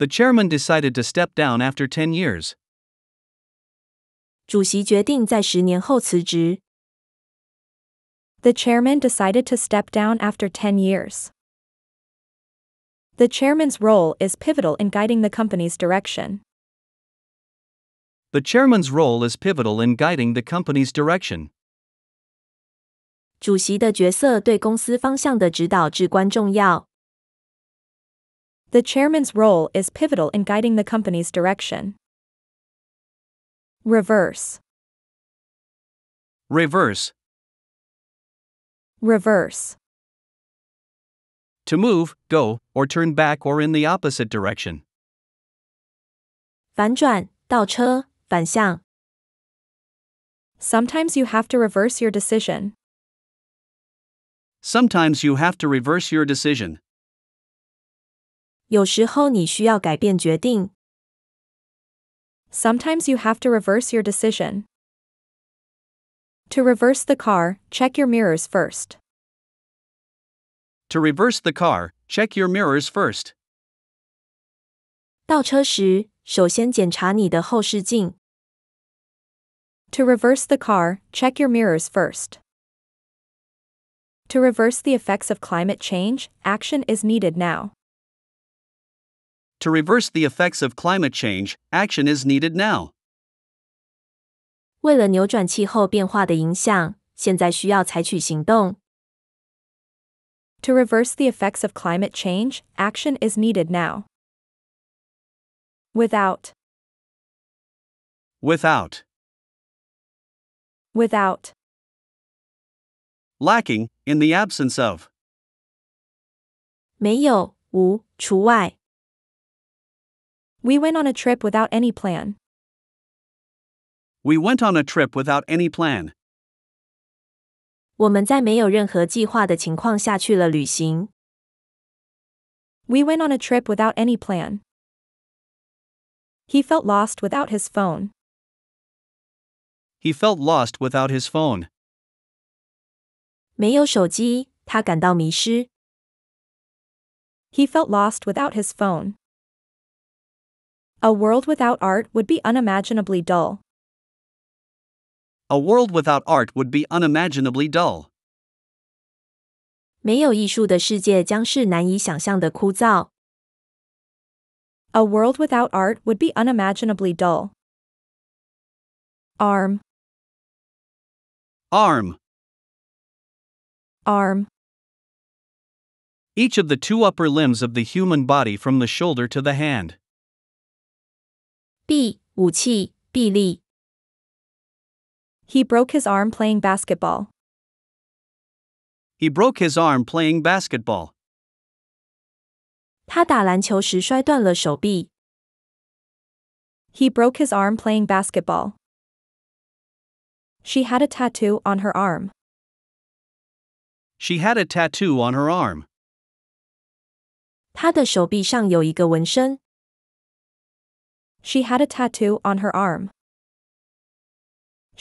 Speaker 3: The chairman decided to step down after 10
Speaker 1: years. The chairman decided to step down after 10 years. The chairman's role is pivotal in guiding the company's direction.
Speaker 3: The chairman's role is pivotal in guiding the company's direction.
Speaker 1: 主席的角色对公司方向的指导至关重要。The chairman's role is pivotal in guiding the company's direction. Reverse.
Speaker 2: Reverse.
Speaker 1: Reverse
Speaker 3: to move, go, or turn back or in the opposite direction.
Speaker 1: 反转,倒车,反向. Sometimes you have to reverse your decision.
Speaker 3: Sometimes you have to reverse your decision.
Speaker 1: 有时候你需要改变决定. Sometimes you have to reverse your decision. To reverse the car, check your mirrors first.
Speaker 3: To reverse the car, check your mirrors first.
Speaker 1: 倒车时，首先检查你的后视镜。To reverse the car, check your mirrors first. To reverse the effects of climate change, action is needed now.
Speaker 3: To reverse the effects of climate change, action is needed now.
Speaker 1: 为了扭转气候变化的影响，现在需要采取行动。to reverse the effects of climate change, action is needed now. Without. Without. Without.
Speaker 3: Lacking, in the absence of.
Speaker 1: 没有,无,除外. We went on a trip without any plan.
Speaker 3: We went on a trip without any plan.
Speaker 1: 我们在没有任何计划的情况下去了旅行。We went on a trip without any plan. He felt lost without his phone.
Speaker 3: He felt lost without his phone.
Speaker 1: He felt lost without his phone. A world without art would be unimaginably dull.
Speaker 3: A world without art would be unimaginably dull.
Speaker 1: 没有艺术的世界将是难以想象的枯燥。A world without art would be unimaginably dull. Arm.
Speaker 2: Arm.
Speaker 3: Arm. Each of the two upper limbs of the human body from the shoulder to the hand.
Speaker 1: 臂、武器、臂力。he broke his arm playing basketball.
Speaker 3: He broke his arm playing basketball.
Speaker 1: He broke his arm playing basketball. She had a tattoo on her arm.
Speaker 3: She had a tattoo on her arm.
Speaker 1: She had a tattoo on her arm.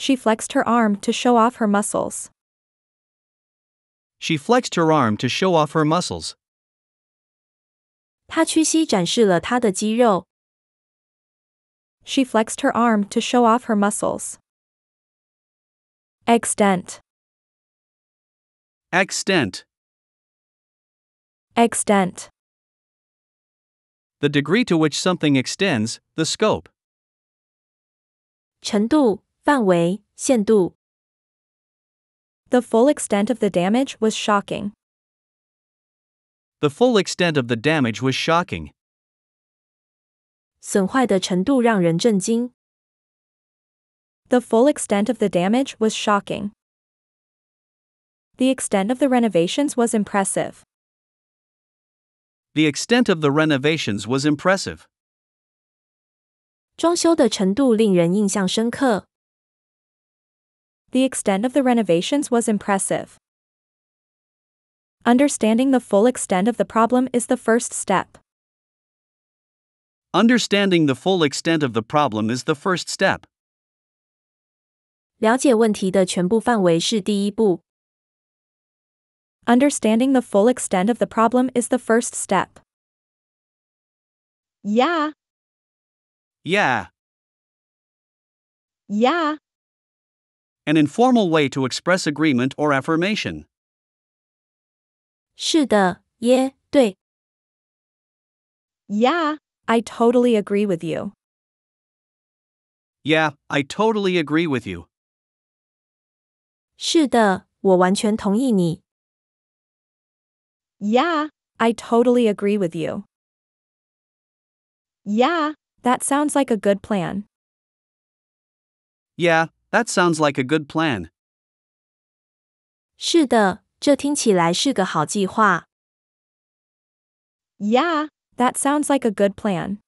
Speaker 1: She flexed her arm to show off her muscles.
Speaker 3: She flexed her arm to show off her muscles.
Speaker 1: She flexed her arm to show off her muscles. Extent.
Speaker 2: Extent.
Speaker 1: Extent.
Speaker 2: The degree to which something extends, the scope.
Speaker 1: 程度范围、限度。The full extent of the damage was shocking.
Speaker 3: The full extent of the damage was shocking.
Speaker 1: 损坏的程度让人震惊。The full extent of the damage was shocking. The extent of the renovations was impressive.
Speaker 3: The extent of the renovations was impressive.
Speaker 1: 装修的程度令人印象深刻。the extent of the renovations was impressive. Understanding the full extent of the problem is the first step.
Speaker 3: Understanding the full extent of the problem is the first step.
Speaker 1: 了解问题的全部范围是第一步。Understanding the full extent of the problem is the first step. Yeah.
Speaker 2: Yeah. Yeah
Speaker 3: an informal way to express agreement or affirmation.
Speaker 1: 是的，耶，对。Yeah, I totally agree with you.
Speaker 3: Yeah, I totally agree with you.
Speaker 1: 是的，我完全同意你。Yeah, I totally agree with you. Yeah, that sounds like a good plan.
Speaker 3: Yeah, that sounds like a good plan.
Speaker 1: 是的，这听起来是个好计划。Yeah, that sounds like a good plan.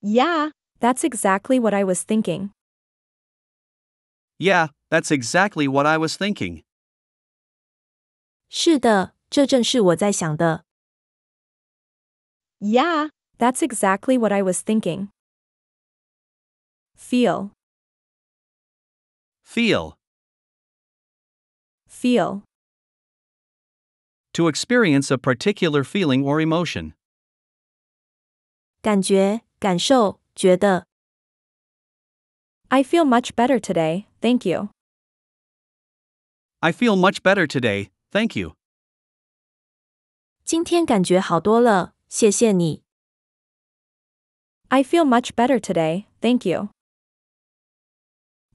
Speaker 1: Yeah, that's exactly what I was thinking.
Speaker 3: Yeah, that's exactly what I was thinking.
Speaker 1: 是的，这正是我在想的。Yeah, that's exactly what I was thinking. Feel. Feel. Feel.
Speaker 3: To experience a particular feeling or emotion.
Speaker 1: I feel much better today, thank you.
Speaker 3: I feel much better today, thank you.
Speaker 1: I feel much better today, thank you.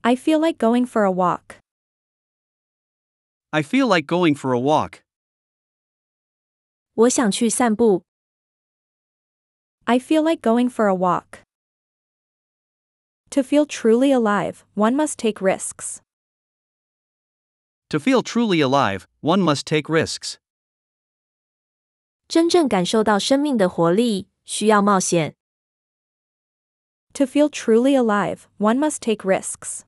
Speaker 1: I feel like going for a walk.
Speaker 3: I feel like going for a walk.
Speaker 1: I feel like going for a walk. To feel truly alive, one must take risks.
Speaker 3: To feel truly alive, one must take risks.
Speaker 1: 真正感受到生命的活力，需要冒险。To feel truly alive, one must take risks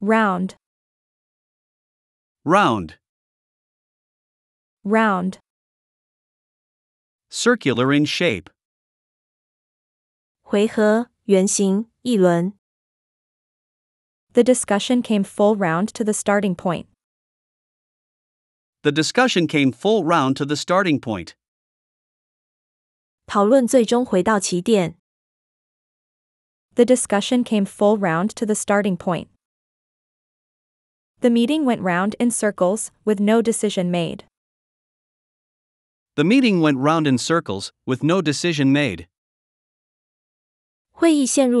Speaker 1: round round round
Speaker 2: circular in shape
Speaker 1: 回合圆形一轮 The discussion came full round to the starting point
Speaker 3: The discussion came full round to the starting point
Speaker 1: 讨论最终回到起点 The discussion came full round to the starting point the meeting went round in circles, with no decision made.
Speaker 3: The meeting went round in circles, with no decision made.
Speaker 1: The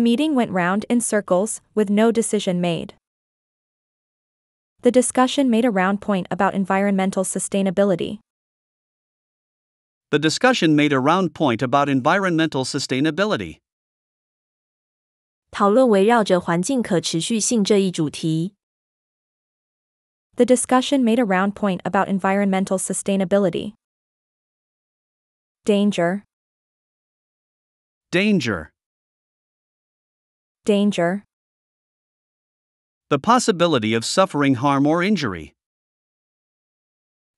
Speaker 1: meeting went round in circles, with no decision made. The discussion made a round point about environmental sustainability.
Speaker 3: The discussion made a round point about environmental sustainability.
Speaker 1: 讨论围绕着环境可持续性这一主题。The discussion made a round point about environmental sustainability. Danger. Danger. Danger.
Speaker 3: The possibility of suffering harm or injury.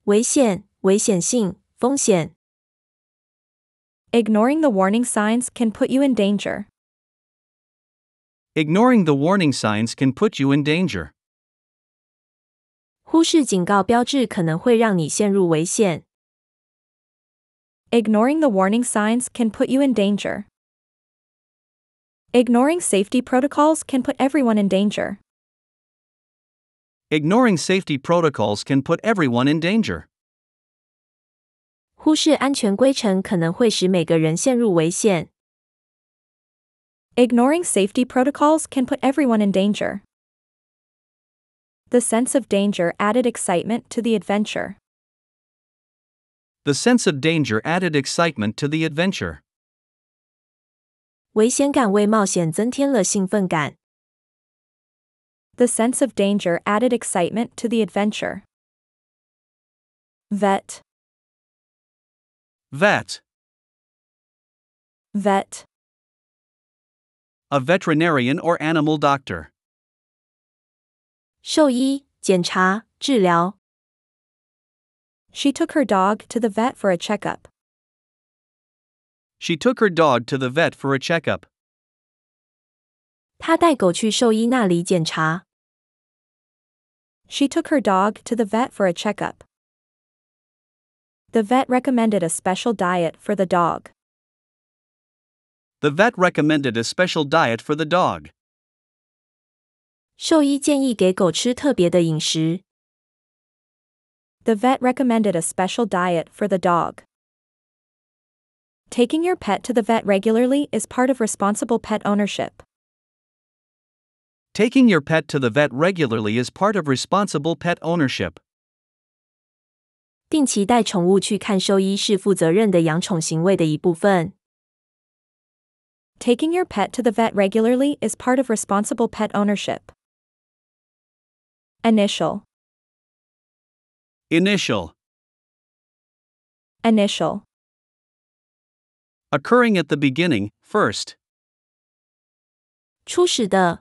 Speaker 1: Ignoring the warning signs can put you in danger.
Speaker 3: Ignoring the warning signs can put you in danger.
Speaker 1: 忽视警告标志可能会让你陷入危险。Ignoring the warning signs can put you in danger. Ignoring safety protocols can put everyone in danger.
Speaker 3: Ignoring safety protocols can put everyone in danger.
Speaker 1: 忽视安全规程可能会使每个人陷入危险。Ignoring safety protocols can put everyone in danger. The sense of danger added excitement to the adventure.
Speaker 3: The sense of danger added excitement to the adventure.
Speaker 1: 危险感为冒险增添了兴奋感。The sense of danger added excitement to the adventure. Vet.
Speaker 2: Vet. Vet
Speaker 3: a veterinarian or animal doctor.
Speaker 1: She took her dog to the vet for a checkup.
Speaker 3: She took her dog to the vet for a checkup.
Speaker 1: She took her dog to the vet for a checkup. The vet recommended a special diet for the dog.
Speaker 3: The vet recommended a special diet for the dog.
Speaker 1: 兽医建议给狗吃特别的饮食。The vet recommended a special diet for the dog. Taking your pet to the vet regularly is part of responsible pet ownership.
Speaker 3: Taking your pet to the vet regularly is part of responsible pet ownership.
Speaker 1: 定期带宠物去看兽医是负责任的养宠行为的一部分。Taking your pet to the vet regularly is part of responsible pet ownership. Initial
Speaker 2: Initial Initial
Speaker 3: Occurring at the beginning, first.
Speaker 1: The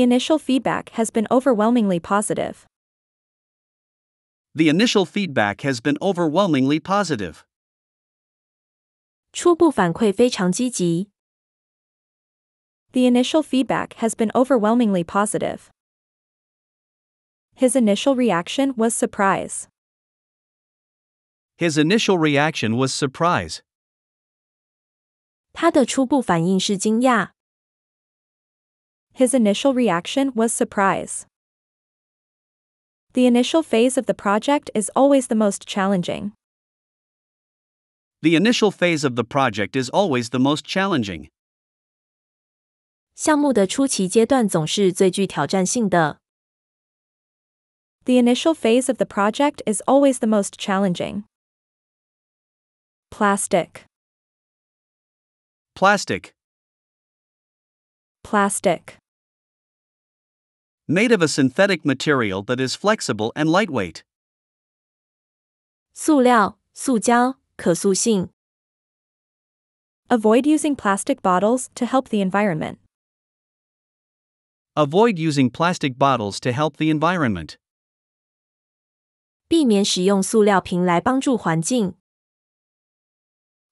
Speaker 1: initial feedback has been overwhelmingly positive.
Speaker 3: The initial feedback has been overwhelmingly positive.
Speaker 1: 初步反馈非常积极。The initial feedback has been overwhelmingly positive. His initial reaction was surprise.
Speaker 3: His initial reaction was surprise.
Speaker 1: His initial reaction was surprise. The initial phase of the project is always the most challenging.
Speaker 3: The initial phase of the project is always the most challenging.
Speaker 1: 项目的初期阶段总是最具挑战性的。The initial phase of the project is always the most challenging. Plastic. Plastic. Plastic.
Speaker 3: Made of a synthetic material that is flexible and lightweight.
Speaker 1: 塑料、塑胶可塑性。Avoid using plastic bottles to help the environment.
Speaker 3: Avoid using plastic bottles to help the environment.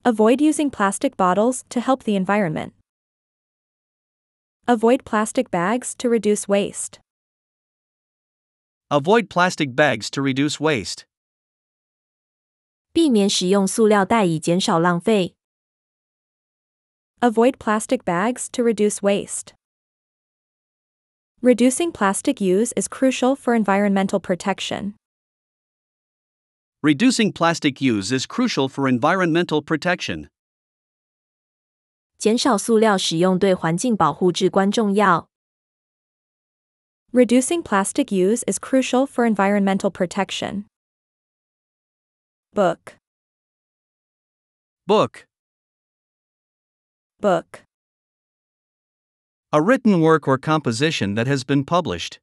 Speaker 1: Avoid using plastic bottles to help the environment. Avoid plastic bags to reduce waste.
Speaker 3: Avoid plastic bags to reduce waste.
Speaker 1: 避免使用塑料袋以减少浪费。Avoid plastic bags to reduce waste. Reducing plastic use is crucial for environmental protection.
Speaker 3: Reducing plastic use is crucial for environmental protection.
Speaker 1: 减少塑料使用对环境保护至关重要。Reducing plastic use is crucial for environmental protection
Speaker 2: book book
Speaker 3: book a written work or composition that has been published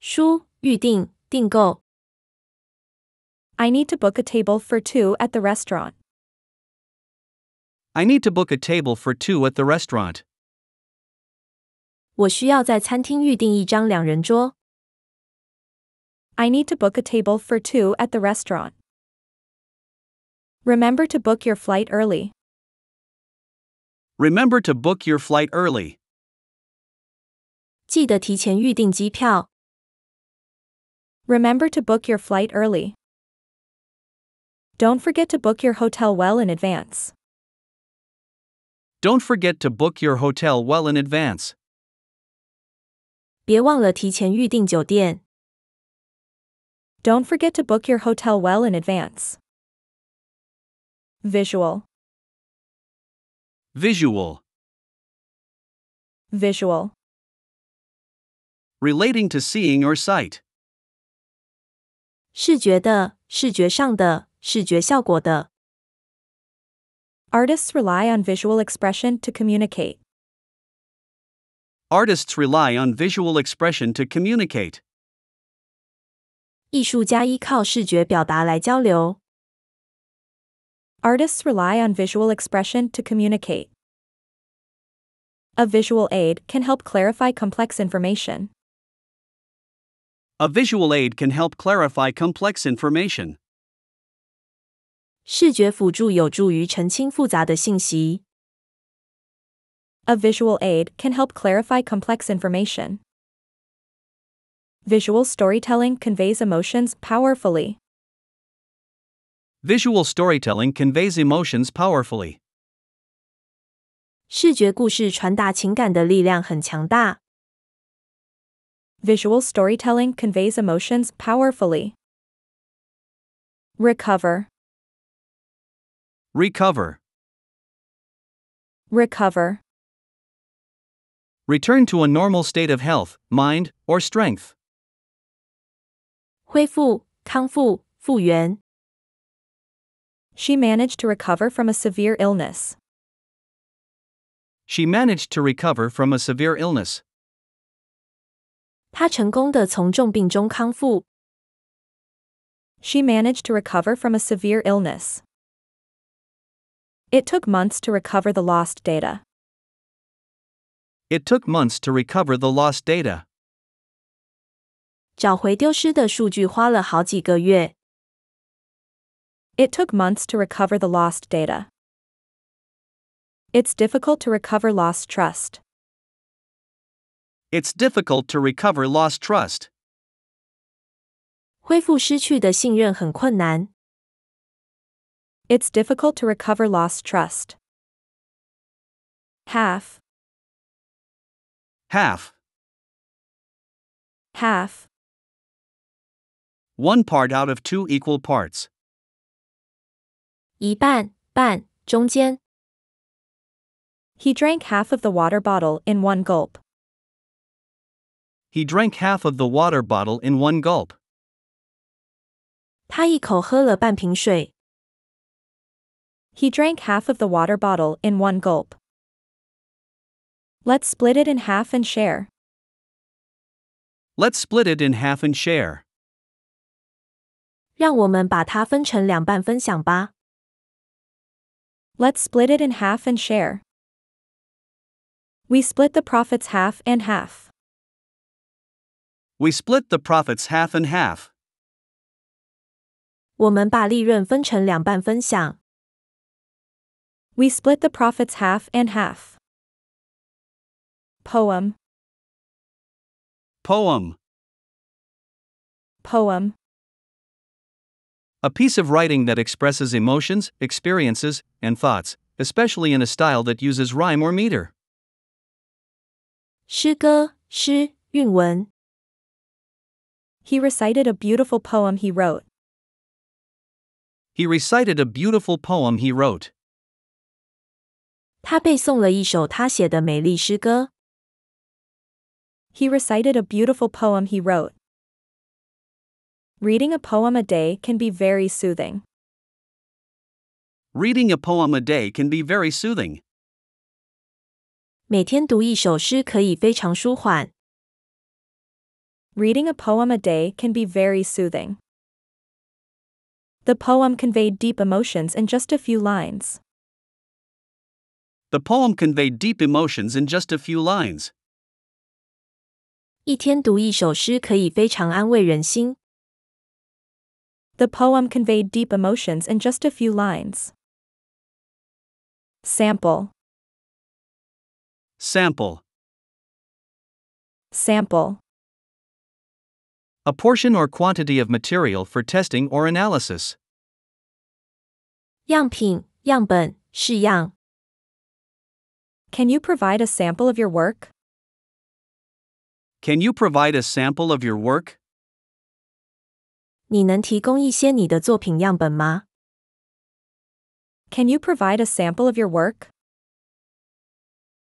Speaker 1: 书预定订购 I need to book a table for two at the restaurant.
Speaker 3: I need to book a table for two at the restaurant.
Speaker 1: 我需要在餐厅预订一张两人桌。I need to book a table for two at the restaurant. Remember to book your flight early.
Speaker 3: Remember to book your flight early.
Speaker 1: 记得提前预订机票. Remember to book your flight early. Don't forget to book your hotel well in advance.
Speaker 3: Don't forget to book your hotel well in advance.
Speaker 1: 别忘了提前预订酒店。don't forget to book your hotel well in advance. Visual.
Speaker 2: Visual.
Speaker 1: Visual.
Speaker 3: Relating to seeing or sight.
Speaker 1: Artists rely on visual expression to communicate.
Speaker 3: Artists rely on visual expression to communicate.
Speaker 1: 艺术家依靠视觉表达来交流。Artists rely on visual expression to communicate. A visual aid can help clarify complex information.
Speaker 3: A visual aid can help clarify complex information.
Speaker 1: A visual aid can help clarify complex information. Visual storytelling conveys emotions powerfully.
Speaker 3: Visual storytelling conveys emotions powerfully.
Speaker 1: 视觉故事传达情感的力量很强大。Visual storytelling conveys emotions powerfully. Recover.
Speaker 2: Recover.
Speaker 1: Recover.
Speaker 2: Return
Speaker 3: to a normal state of health, mind, or strength.
Speaker 1: 恢复、康复、复原。She managed to recover from a severe illness.
Speaker 3: She managed to recover from a severe illness.
Speaker 1: 她成功的从重病中康复。She managed to recover from a severe illness. It took months to recover the lost data.
Speaker 3: It took months to recover the lost data.
Speaker 1: 找回丢失的数据花了好几个月。It took months to recover the lost data. It's difficult to recover lost trust.
Speaker 3: It's difficult to recover lost trust.
Speaker 1: 恢复失去的信任很困难。It's difficult to recover lost trust. Half.
Speaker 2: Half. Half.
Speaker 3: One part out of two equal parts.
Speaker 1: 一半,半,中间. He drank half of the water bottle in one gulp.
Speaker 3: He drank half of the water bottle in one gulp.
Speaker 1: 他一口喝了半瓶水. He drank half of the water bottle in one gulp. Let's split it in half and share.
Speaker 3: Let's split it in half and share.
Speaker 1: 让我们把它分成两半分享吧。Let's split it in half and share. We split the profits half and half.
Speaker 3: We split the profits half and half.
Speaker 1: 我们把利润分成两半分享。We split the profits half and half. Poem. Poem. Poem.
Speaker 3: A piece of writing that expresses emotions, experiences, and thoughts, especially in a style that uses rhyme or meter.
Speaker 1: 诗歌,诗,韵文. He recited a beautiful poem he wrote.
Speaker 3: He recited a beautiful poem he wrote.
Speaker 1: 他背诵了一首他写的美丽诗歌. He recited a beautiful poem he wrote. Reading a poem a day can be very soothing.
Speaker 3: Reading a poem a day can be very soothing.
Speaker 1: Reading a poem a day can be very soothing. The poem conveyed deep emotions in just a few lines.
Speaker 3: The poem conveyed deep emotions in just a few lines.
Speaker 1: 一天读一首诗可以非常安慰人心。the poem conveyed deep emotions in just a few lines. Sample
Speaker 2: Sample
Speaker 1: Sample
Speaker 3: A portion or quantity of material for testing or analysis.
Speaker 1: Can you provide a sample of your work?
Speaker 3: Can you provide a sample of your work?
Speaker 1: 你能提供一些你的作品样本吗？Can you provide a sample of your work?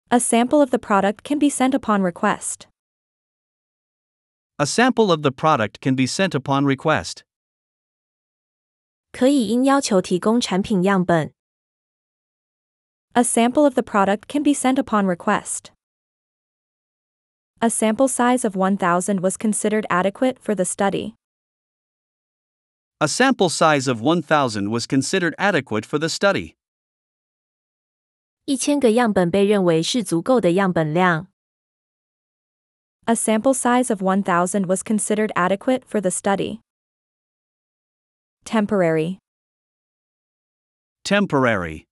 Speaker 1: A sample of the product can be sent upon request.
Speaker 3: A sample of the product can be sent upon request.
Speaker 1: A sample of the product can be sent upon request. A sample size of 1,000 was considered adequate for the study.
Speaker 3: A sample size of 1,000 was considered adequate for the study.
Speaker 1: A sample size of 1,000 was considered adequate for the study. Temporary.
Speaker 3: Temporary.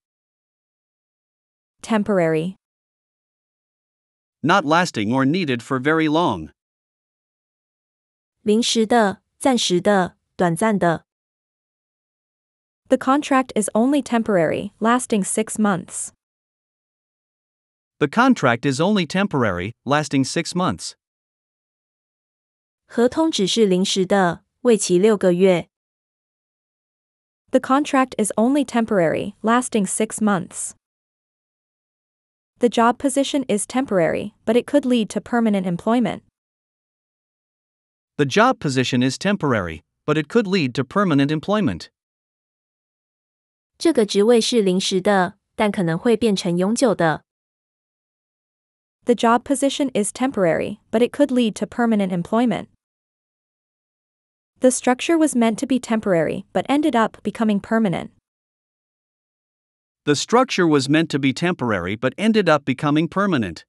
Speaker 1: Temporary.
Speaker 2: Not lasting
Speaker 3: or needed for very long.
Speaker 1: 临时的、暂时的、短暂的。The contract is only temporary, lasting six months.
Speaker 3: The contract is only temporary, lasting six months.
Speaker 1: 合同只是临时的，为期六个月。The contract is only temporary, lasting six months. The job position is temporary, but it could lead to permanent employment.
Speaker 3: The job position is temporary, but it could lead to permanent employment.
Speaker 1: The job position is temporary, but it could lead to permanent employment. The structure was meant to be temporary, but ended up becoming permanent.
Speaker 3: The structure was meant to be temporary, but ended up becoming permanent.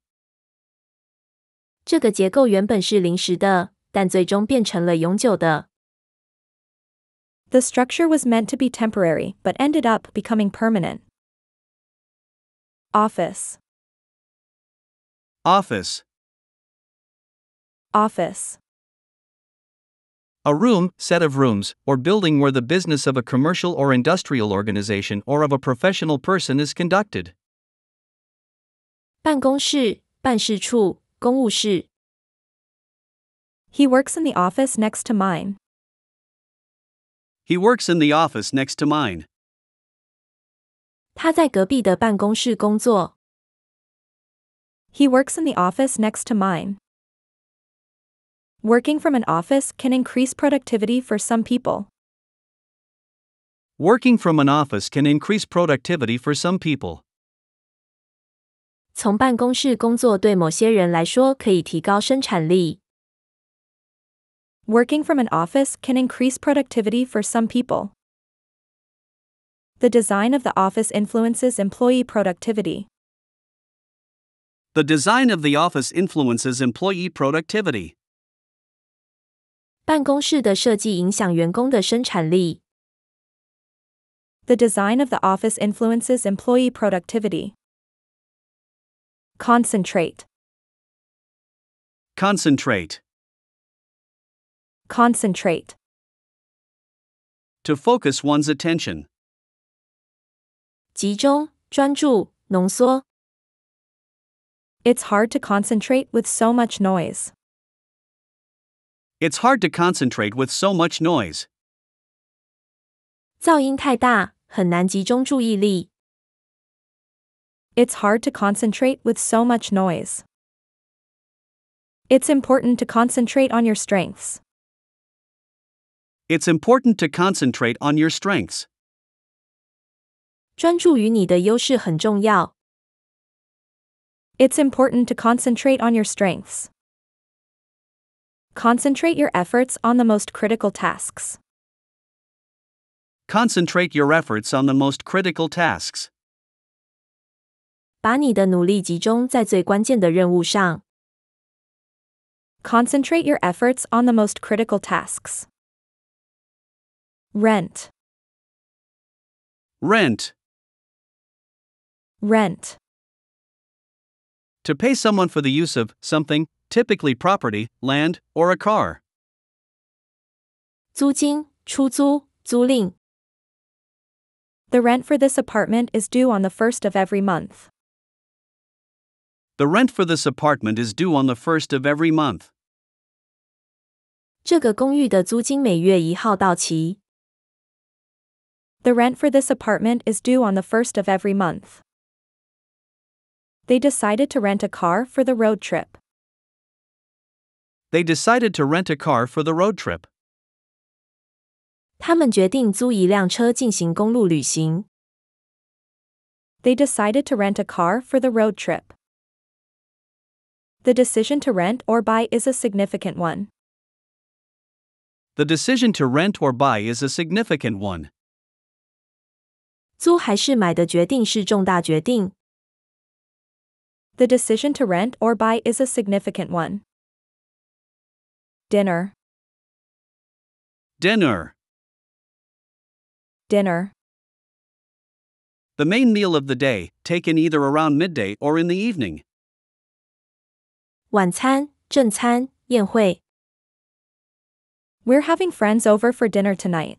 Speaker 1: The structure was meant to be temporary but ended up becoming permanent. Office.
Speaker 2: Office.
Speaker 1: Office.
Speaker 3: A room, set of rooms, or building where the business of a commercial or industrial organization or of a professional person is conducted.
Speaker 1: He works in the office next to mine.
Speaker 3: He works in the office next to mine.
Speaker 1: 他在隔壁的办公室工作。He works in the office next to mine. Working from an office can increase productivity for some people.
Speaker 3: Working from an office can increase productivity for some people.
Speaker 1: 从办公室工作对某些人来说可以提高生产力。Working from an office can increase productivity for some people. The design of the office influences employee productivity.
Speaker 3: The design of the office influences employee productivity.
Speaker 1: 办公室的设计影响员工的生产力。The design of the office influences employee productivity. Concentrate.
Speaker 2: Concentrate.
Speaker 1: Concentrate.
Speaker 3: To focus one's attention.
Speaker 1: It's hard to concentrate with so much noise.
Speaker 3: It's hard to concentrate with so much noise.
Speaker 1: It's hard to concentrate with so much noise. It's important to concentrate on your strengths.
Speaker 3: It's important to concentrate on your strengths.
Speaker 1: 专注于你的优势很重要。It's important to concentrate on your strengths. Concentrate your efforts on the most critical tasks.
Speaker 3: Concentrate your efforts on the most critical tasks.
Speaker 1: Concentrate your efforts on the most critical tasks. Rent. Rent. Rent.
Speaker 3: To pay someone for the use of something, typically property, land, or a car.
Speaker 1: the rent for this apartment is due on the first of every month.
Speaker 3: The rent for this apartment is due on the first of every month.
Speaker 1: 这个公寓的租金每月一号到期。the rent for this apartment is due on the first of every month. They decided to rent a car for the road trip.
Speaker 3: They decided to rent a car for the road trip.
Speaker 1: They decided to rent a car for the road trip. The decision to rent or buy is a significant one.
Speaker 3: The decision to rent or buy is a significant one.
Speaker 1: 租还是买的决定是重大决定。The decision to rent or buy is a significant one. Dinner. Dinner. Dinner.
Speaker 3: The main meal of the day, taken either around midday or in the evening.
Speaker 1: we are having friends over for dinner tonight.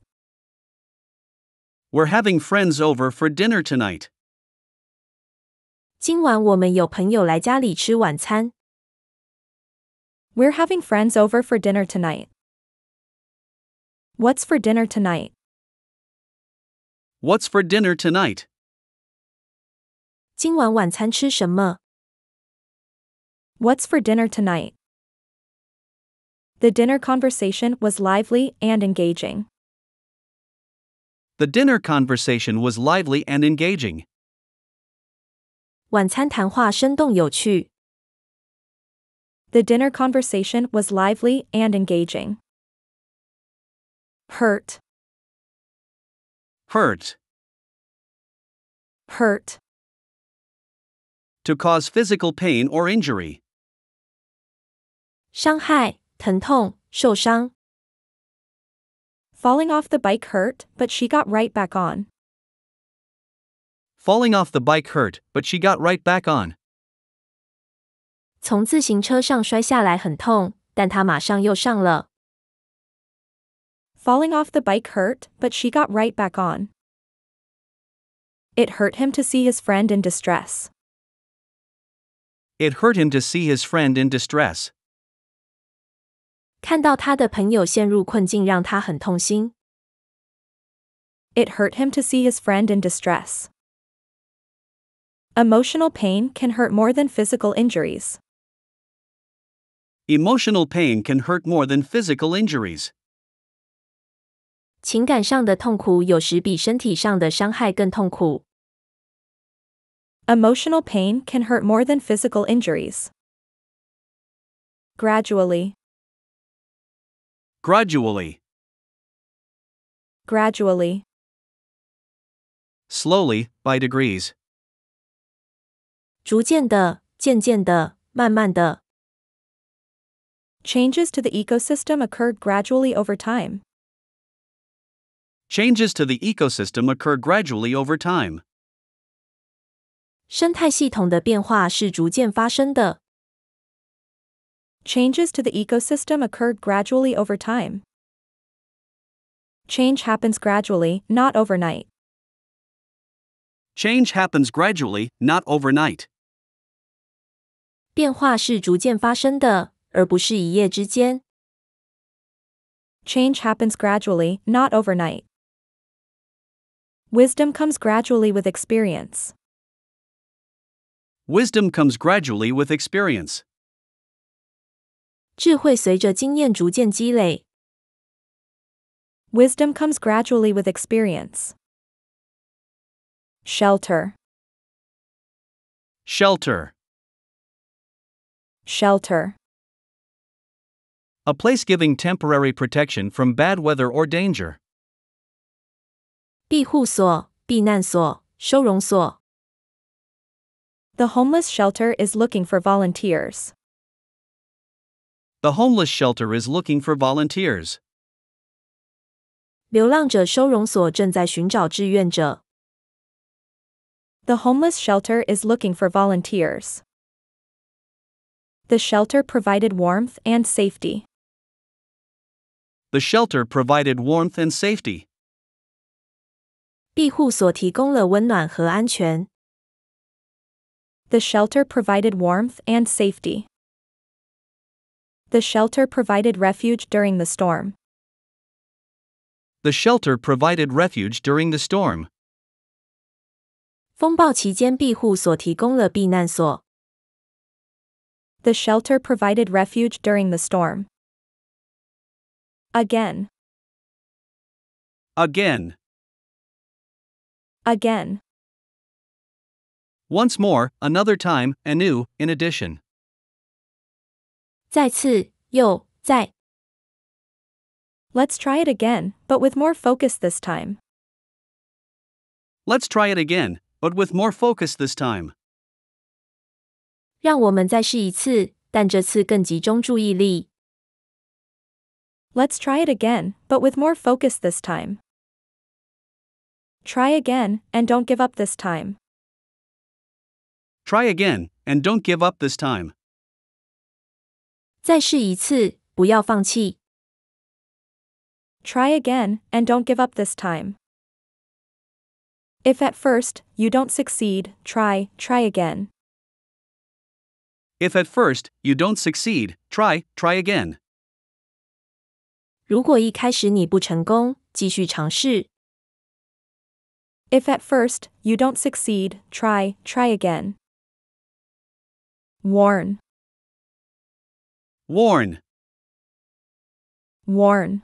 Speaker 3: We're having friends over for dinner tonight.
Speaker 1: 今晚我们有朋友来家里吃晚餐。We're having friends over for dinner tonight. What's for dinner tonight?
Speaker 3: What's for dinner tonight?
Speaker 1: 今晚晚餐吃什么? What's for dinner tonight? The dinner conversation was lively and engaging.
Speaker 3: The dinner conversation was lively and engaging.
Speaker 1: The dinner conversation was lively and engaging. Hurt. Hurt. Hurt.
Speaker 3: To cause physical pain or injury.
Speaker 1: 伤害、疼痛、受伤。Falling off the bike hurt, but she got right back on.
Speaker 3: Falling off the bike hurt, but she got right back on.
Speaker 1: 从自行车上摔下来很痛，但她马上又上了。Falling off the bike hurt, but she got right back on. It hurt him to see his friend in distress.
Speaker 3: It hurt him to see his friend in distress.
Speaker 1: 看到他的朋友陷入困境让他很痛心。It hurt him to see his friend in distress. Emotional pain can hurt more than physical injuries.
Speaker 3: Emotional pain can hurt more than physical injuries.
Speaker 1: 情感上的痛苦有时比身体上的伤害更痛苦。Emotional pain can hurt more than physical injuries. Gradually,
Speaker 2: Gradually.
Speaker 1: Gradually.
Speaker 3: Slowly, by degrees.
Speaker 1: changes to the ecosystem occurred gradually over time.
Speaker 3: Changes to the ecosystem occur gradually over time.
Speaker 1: 生态系统的变化是逐渐发生的。Changes to the ecosystem occur gradually over time. Change happens gradually, not overnight.
Speaker 3: Change happens gradually, not overnight.
Speaker 1: Change happens gradually, not overnight. Wisdom comes gradually with experience.
Speaker 3: Wisdom comes gradually with experience.
Speaker 1: 智慧随着经验逐渐积累。Wisdom comes gradually with experience. Shelter.
Speaker 3: Shelter.
Speaker 1: Shelter.
Speaker 3: A place giving temporary protection from bad weather or danger.
Speaker 1: the homeless shelter is looking for volunteers.
Speaker 3: The homeless shelter is looking for volunteers.
Speaker 1: 流浪者收容所正在寻找志愿者。The homeless shelter is looking for volunteers. The shelter provided warmth and safety.
Speaker 3: The shelter provided warmth and safety.
Speaker 1: 庇护所提供了温暖和安全。The shelter provided warmth and safety. The shelter provided refuge during the storm.
Speaker 3: The shelter provided refuge during the storm.
Speaker 1: 风暴期间，庇护所提供了避难所。The shelter provided refuge during the storm. Again.
Speaker 2: Again. Again.
Speaker 3: Once more, another time, anew, in addition
Speaker 1: let us try it again, but with more focus this time.
Speaker 3: Let's try it again, but with more focus this time.
Speaker 1: let us try it again, but with more focus this time. Try again, and don't give up this time.
Speaker 3: Try again, and don't give up this time.
Speaker 1: 再试一次，不要放弃。Try again, and don't give up this time. If at first you don't succeed, try, try again.
Speaker 3: If at first you don't succeed, try, try again.
Speaker 1: If at first you don't succeed, try, try again. Warn. Warn. Warn.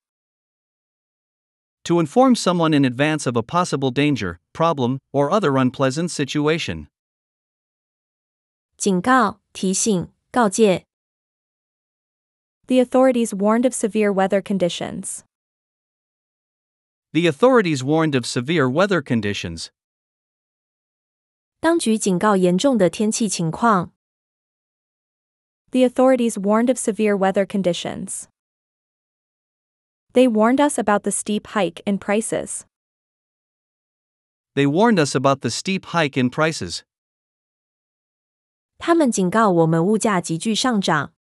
Speaker 3: To inform someone in advance of a possible danger, problem, or other unpleasant situation.
Speaker 1: 警告,提醒,告诫. The authorities warned of severe weather conditions.
Speaker 3: The authorities warned of severe weather conditions.
Speaker 1: 当局警告严重的天气情况。the authorities warned of severe weather conditions. They warned us about the steep hike in prices.
Speaker 3: They warned us about the steep hike in prices.
Speaker 1: 他们警告我们物价急剧上涨。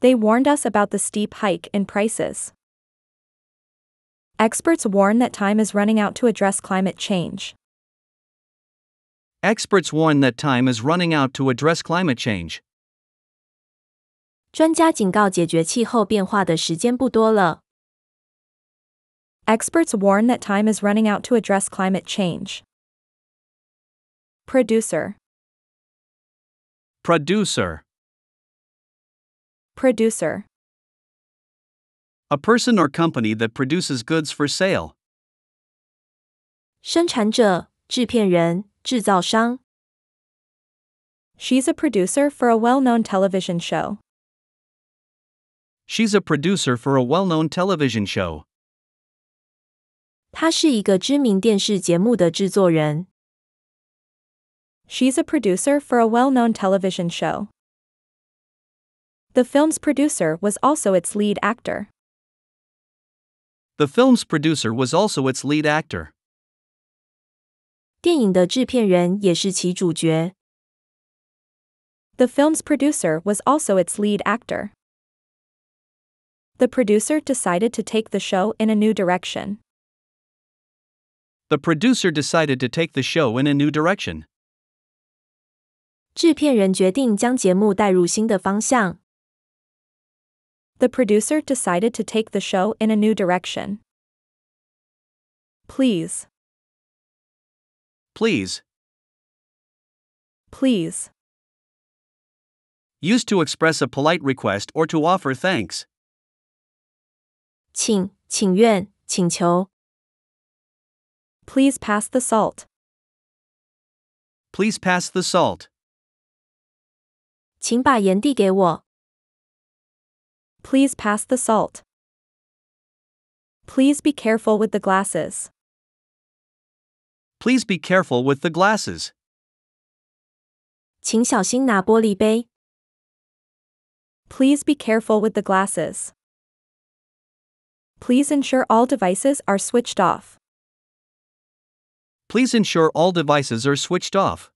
Speaker 1: They warned us about the steep hike in prices. Experts warn that time is running out to address climate change.
Speaker 3: Experts warn that time is running out to address climate change.
Speaker 1: 专家警告，解决气候变化的时间不多了。Experts warn that time is running out to address climate change. Producer.
Speaker 2: Producer.
Speaker 1: Producer.
Speaker 3: A person or company that produces goods for sale.
Speaker 1: She's a producer for a well known television show.
Speaker 3: She's a producer for a well-known television show.
Speaker 1: She's a producer for a well-known television show. The film's producer was also its lead actor.
Speaker 3: The film's producer was also its lead actor.
Speaker 1: The film's producer was also its lead actor the producer decided to take the show in a new direction.
Speaker 3: The producer decided to take the show in a new direction.
Speaker 1: 制片人决定将节目带入新的方向。The producer decided to take the show in a new direction. Please.
Speaker 2: Please. Please.
Speaker 3: Used to express a polite request or to offer thanks.
Speaker 1: 请、请愿、请求。Please pass the salt.
Speaker 2: Please pass the salt.
Speaker 1: 请把盐递给我。Please pass the salt. Please be careful with the glasses.
Speaker 3: Please be careful with the
Speaker 1: glasses. 请小心拿玻璃杯。Please be careful with the glasses please ensure all devices are switched off.
Speaker 3: Please ensure all devices are switched off.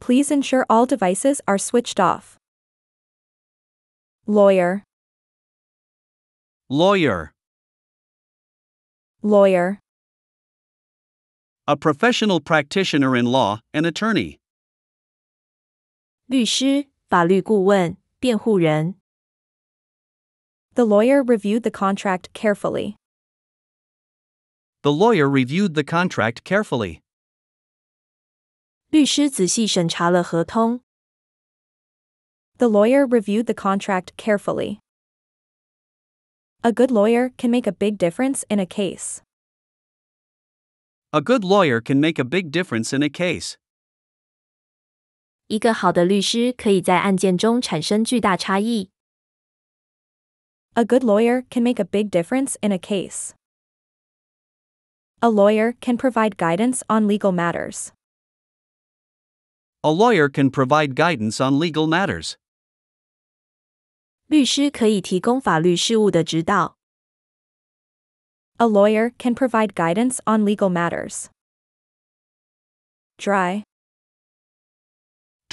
Speaker 1: Please ensure all devices are switched off. Lawyer,
Speaker 2: Lawyer.
Speaker 1: lawyer,
Speaker 3: A professional practitioner in law, an attorney.
Speaker 1: 律师，法律顾问、辩护人。The lawyer reviewed the contract carefully.
Speaker 3: The lawyer reviewed the contract carefully.
Speaker 1: 律师仔细审查了合同。The lawyer reviewed the contract carefully. A good lawyer can make a big difference in a case.
Speaker 3: A good lawyer can make a big difference in a
Speaker 1: case. 一个好的律师可以在案件中产生巨大差异。A good lawyer can make a big difference in a case. A lawyer can provide guidance on legal matters.
Speaker 3: A lawyer can provide guidance on legal matters.
Speaker 1: 律师可以提供法律事务的指导。A lawyer can provide guidance on legal matters. Dry.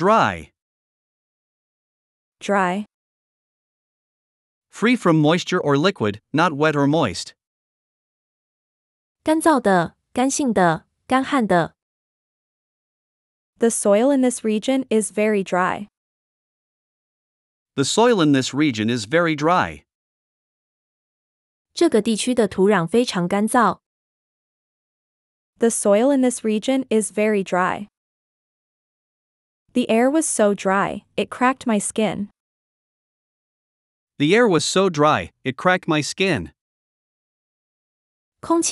Speaker 1: Dry. Dry.
Speaker 3: Free from moisture or liquid, not wet or moist.
Speaker 1: The soil in this region is very dry.
Speaker 3: The soil in this region is very dry.
Speaker 1: The soil in this region is very dry. The air was so dry, it cracked my skin.
Speaker 3: The air was so dry, it cracked my skin.
Speaker 1: The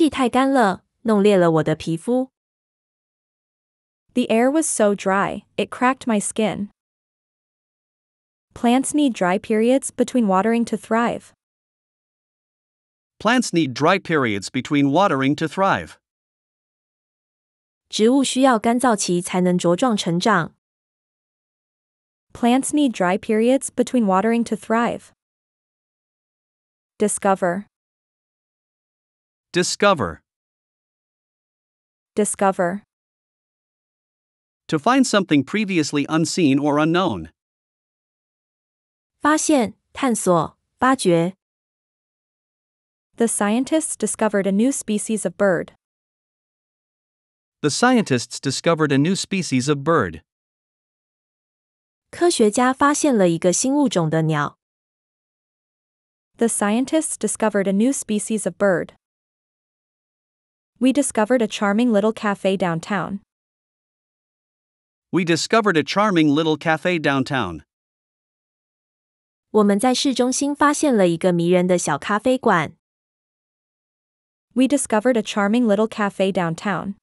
Speaker 1: air was so dry, it cracked my skin. Plants need dry periods between watering to thrive.
Speaker 3: Plants need dry periods between watering to thrive.
Speaker 1: 植物需要干燥期才能茁壮成长。Plants need dry periods between watering to thrive. Discover.
Speaker 3: Discover.
Speaker 1: Discover.
Speaker 3: To find something previously unseen or unknown.
Speaker 1: The scientists discovered a new species of bird.
Speaker 3: The scientists discovered a new species of bird.
Speaker 1: 科学家发现了一个新物种的鸟。The scientists discovered a new species of bird. We discovered a charming little cafe downtown.
Speaker 3: We discovered a charming little cafe downtown.
Speaker 1: 我们在市中心发现了一个迷人的小咖啡馆。We discovered a charming little cafe downtown.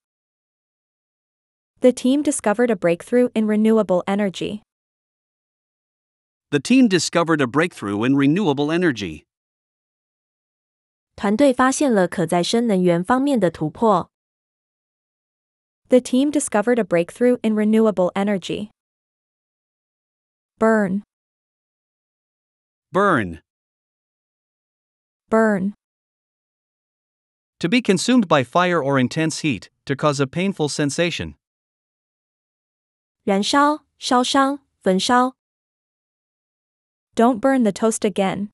Speaker 1: The team discovered a breakthrough in renewable energy
Speaker 3: the team discovered a breakthrough in renewable energy.
Speaker 1: 团队发现了可再生能源方面的突破。The team discovered a breakthrough in renewable energy. Burn.
Speaker 3: Burn. Burn. To be consumed by fire or intense heat, to cause a painful sensation.
Speaker 1: 燃烧、烧伤、焚烧，don't burn the toast again.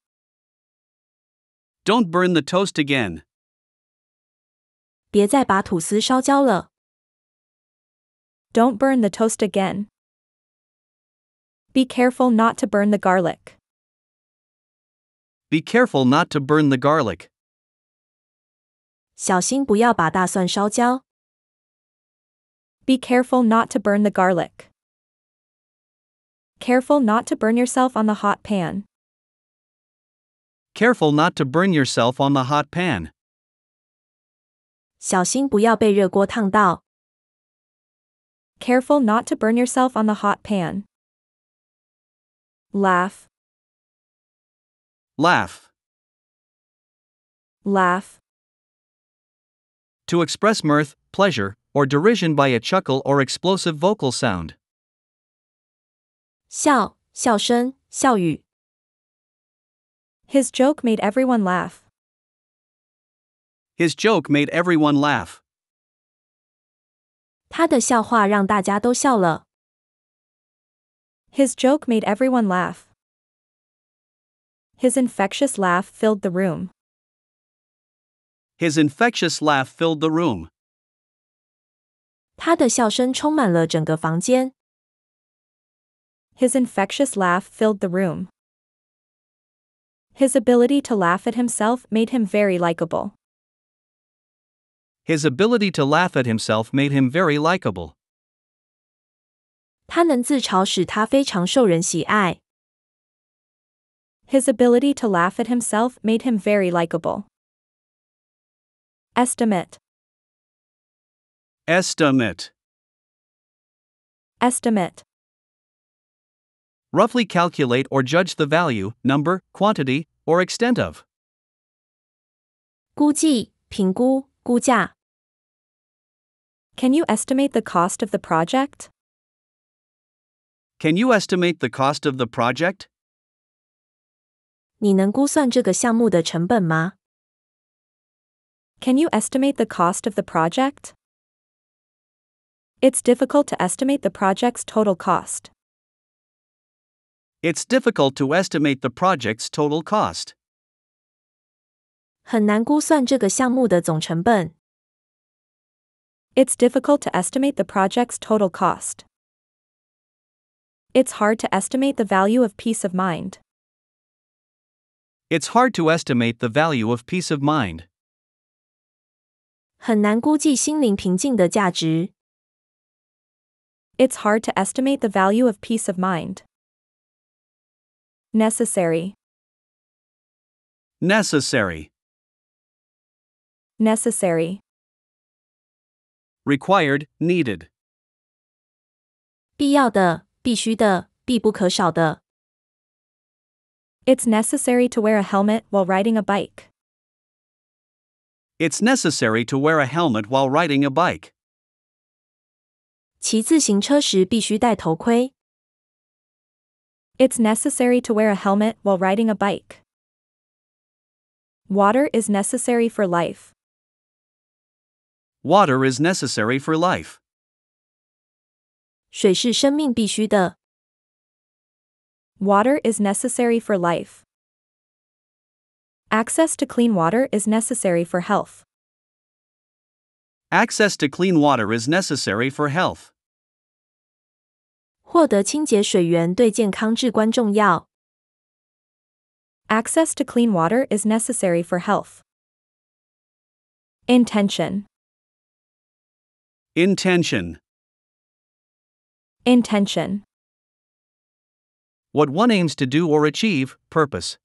Speaker 3: Don't burn the toast again.
Speaker 1: 别再把吐司烧焦了。Don't burn the toast again. Be careful not to burn the garlic.
Speaker 3: Be careful not to burn the garlic.
Speaker 1: 小心不要把大蒜烧焦。Be careful not to burn the garlic. Careful not to burn yourself on the hot pan.
Speaker 3: Careful not to burn yourself on the hot pan.
Speaker 1: 小心不要被热锅烫到。Careful not to burn yourself on the hot pan. Laugh. Laugh. Laugh.
Speaker 3: To express mirth, pleasure, or derision by a chuckle or explosive vocal sound.
Speaker 1: 笑笑声笑语。His joke made everyone laugh.
Speaker 3: His joke made everyone laugh.
Speaker 1: 他的笑话让大家都笑了。His joke made everyone laugh. His infectious laugh filled the room.
Speaker 3: His infectious laugh filled the room.
Speaker 1: 他的笑声充满了整个房间。his infectious laugh filled the room. His ability to laugh at himself made him very likable.
Speaker 3: His ability to laugh at himself made him very likable.
Speaker 1: His ability to laugh at himself made him very likable. Estimate.
Speaker 2: Estimate.
Speaker 1: Estimate
Speaker 3: roughly calculate or judge the value, number, quantity, or extent of.
Speaker 1: 估计,评估,估价. Can you estimate the cost of the project?
Speaker 3: Can you estimate the cost of the project?
Speaker 1: Can you estimate the cost of the project? It's difficult to estimate the project's total cost.
Speaker 3: It's difficult to estimate the project's total cost.
Speaker 1: It's difficult to estimate the project's total cost. It's hard to estimate the value of peace of mind.
Speaker 3: It's hard to estimate the value of peace of mind.
Speaker 1: It's hard to estimate the value of peace of mind. Necessary.
Speaker 2: Necessary.
Speaker 1: Necessary.
Speaker 3: Required, needed.
Speaker 1: It's necessary to wear a helmet while riding a bike.
Speaker 3: It's necessary to wear a helmet while riding a bike.
Speaker 1: 骑自行车时必须戴头盔。it's necessary to wear a helmet while riding a bike. Water is necessary for life.
Speaker 3: Water is necessary for life.
Speaker 1: Water is necessary for life. Access to clean water is necessary for health.
Speaker 3: Access to clean water is necessary for health.
Speaker 1: 获得清洁水源对健康至关重要。Access to clean water is necessary for health. Intention.
Speaker 2: Intention.
Speaker 1: Intention.
Speaker 3: What one aims to do or achieve, purpose.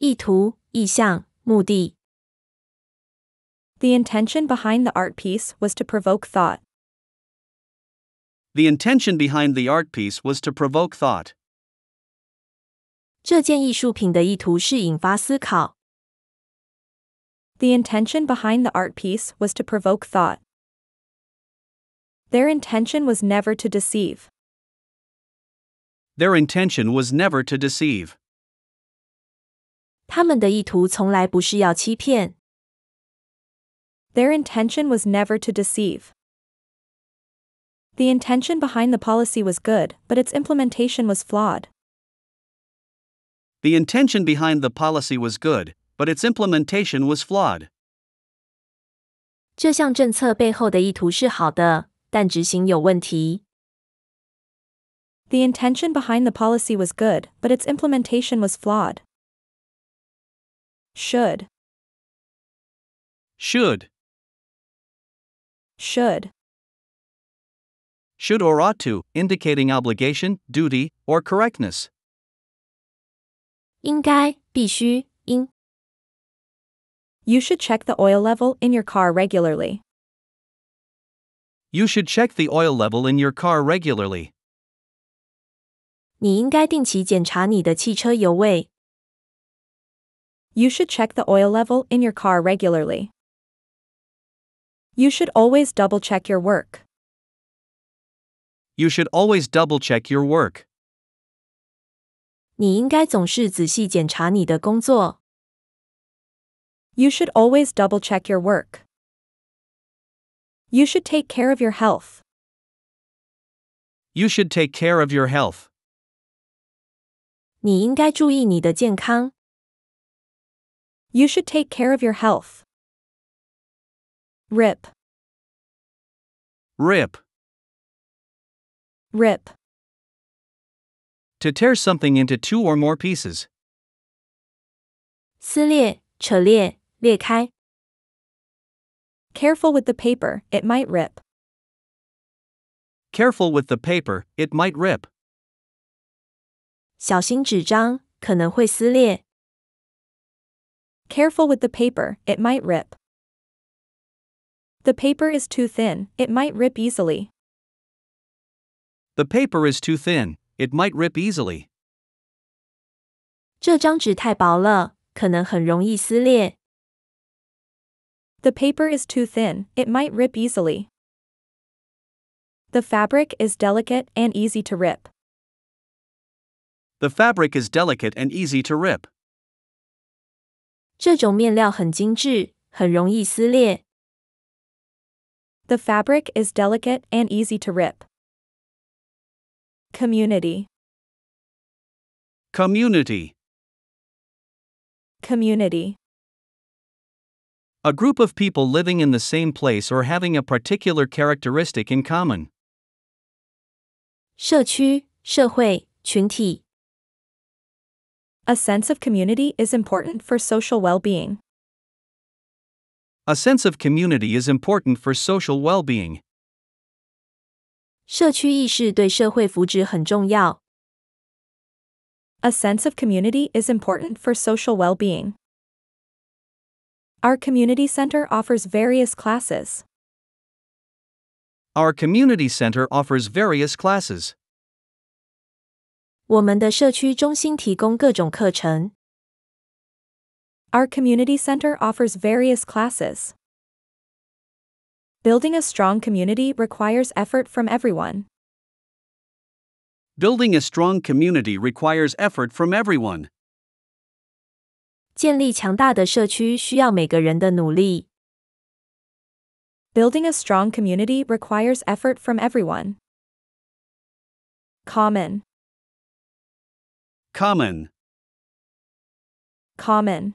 Speaker 1: the intention behind the art piece was to provoke thought.
Speaker 3: The intention behind the art piece was to provoke thought.
Speaker 1: 这件艺术品的意图是引发思考。The intention behind the art piece was to provoke thought. Their intention was never to deceive.
Speaker 3: Their intention was never to deceive.
Speaker 1: 他们的意图从来不是要欺骗。Their intention was never to deceive. The intention behind the policy was good, but its implementation was flawed.
Speaker 3: The intention behind the policy was good, but its implementation
Speaker 1: was flawed. 这项政策背后的意图是好的，但执行有问题。The intention behind the policy was good, but its implementation was flawed. Should.
Speaker 3: Should. Should should or ought to, indicating obligation, duty, or correctness.
Speaker 1: 应该,必须,应. You should check the oil level in your car regularly.
Speaker 3: You should check the oil level in your car regularly.
Speaker 1: You should check the oil level in your car regularly. You should always double check your work.
Speaker 3: You should always double check your work.
Speaker 1: You should always double check your work. You should take care of your health.
Speaker 3: You should take care of your health.
Speaker 2: You should take care of your health. Rip. Rip. Rip. To tear something
Speaker 3: into two or more pieces.
Speaker 1: 撕裂,扯裂,裂开. Careful with the paper, it might rip.
Speaker 3: Careful with the paper, it might rip.
Speaker 1: 小心纸张,可能会撕裂. Careful with the paper, it might rip. The paper is too thin, it might rip easily.
Speaker 3: The paper is too thin, it might rip easily.
Speaker 1: The paper is too thin, it might rip easily. The fabric is delicate and easy to rip.
Speaker 3: The fabric is delicate and easy to rip.
Speaker 1: The fabric is delicate and easy to rip. Community.
Speaker 3: Community.
Speaker 1: Community.
Speaker 3: A group of people living in the same place or having a particular characteristic in common.
Speaker 1: A sense of community is important for social well being.
Speaker 3: A sense of community is important for social well being.
Speaker 1: 社区意识对社会福祉很重要。A sense of community is important for social well-being. Our community center offers various classes.
Speaker 3: Our community center offers various classes.
Speaker 1: Our community center offers various classes. Building a strong community requires effort from everyone.
Speaker 3: Building a strong community requires effort from everyone.
Speaker 1: 建立强大的社区需要每个人的努力。Building a strong community requires effort from everyone. Common. Common. Common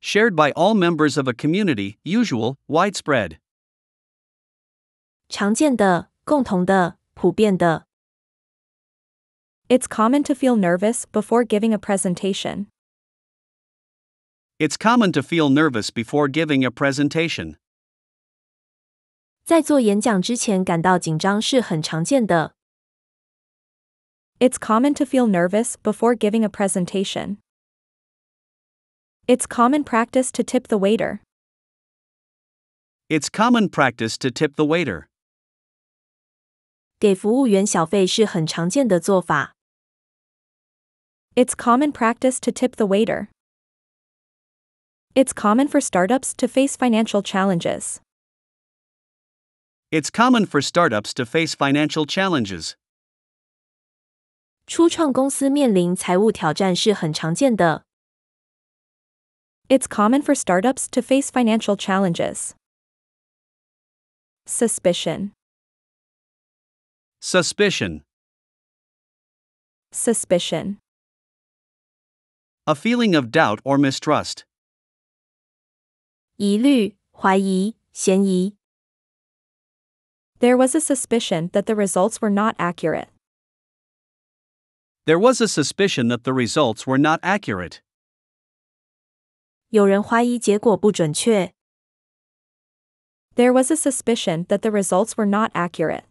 Speaker 3: shared by all members of a community, usual, widespread.
Speaker 1: It's common to feel nervous before giving a presentation.
Speaker 3: It's common to feel nervous before giving a presentation.
Speaker 1: 在做演讲之前感到紧张是很常见的。It's common to feel nervous before giving a presentation. It's common practice to tip the waiter.
Speaker 3: It's common practice to tip the waiter.
Speaker 1: 给服务员小费是很常见的做法。It's common practice to tip the waiter. It's common for startups to face financial challenges.
Speaker 3: It's common for startups to face financial challenges.
Speaker 1: 初创公司面临财务挑战是很常见的。it's common for startups to face financial challenges. Suspicion.
Speaker 2: Suspicion.
Speaker 1: Suspicion.
Speaker 3: A feeling of doubt or mistrust.
Speaker 1: There was a suspicion that the results were not accurate.
Speaker 3: There was a suspicion that the results were not accurate.
Speaker 1: 有人怀疑结果不准确。There was a suspicion that the results were not accurate.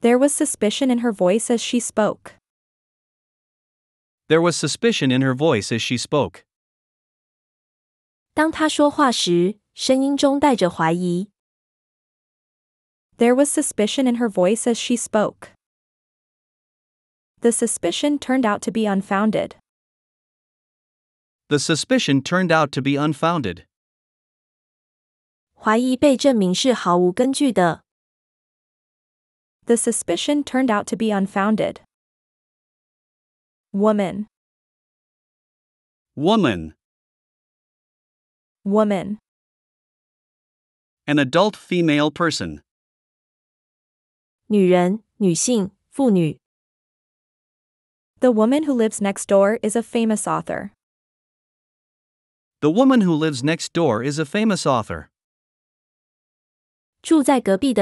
Speaker 1: There was suspicion in her voice as she spoke.
Speaker 3: There was suspicion in her voice as she spoke.
Speaker 1: there was suspicion in her voice as she spoke. The suspicion turned out to be unfounded.
Speaker 3: The suspicion turned out to be unfounded.
Speaker 1: The suspicion turned out to be unfounded. Woman.
Speaker 2: Woman. Woman. An adult female
Speaker 3: person.
Speaker 1: The woman who lives next door is a famous author.
Speaker 3: The Woman Who Lives Next Door is a famous author.
Speaker 1: The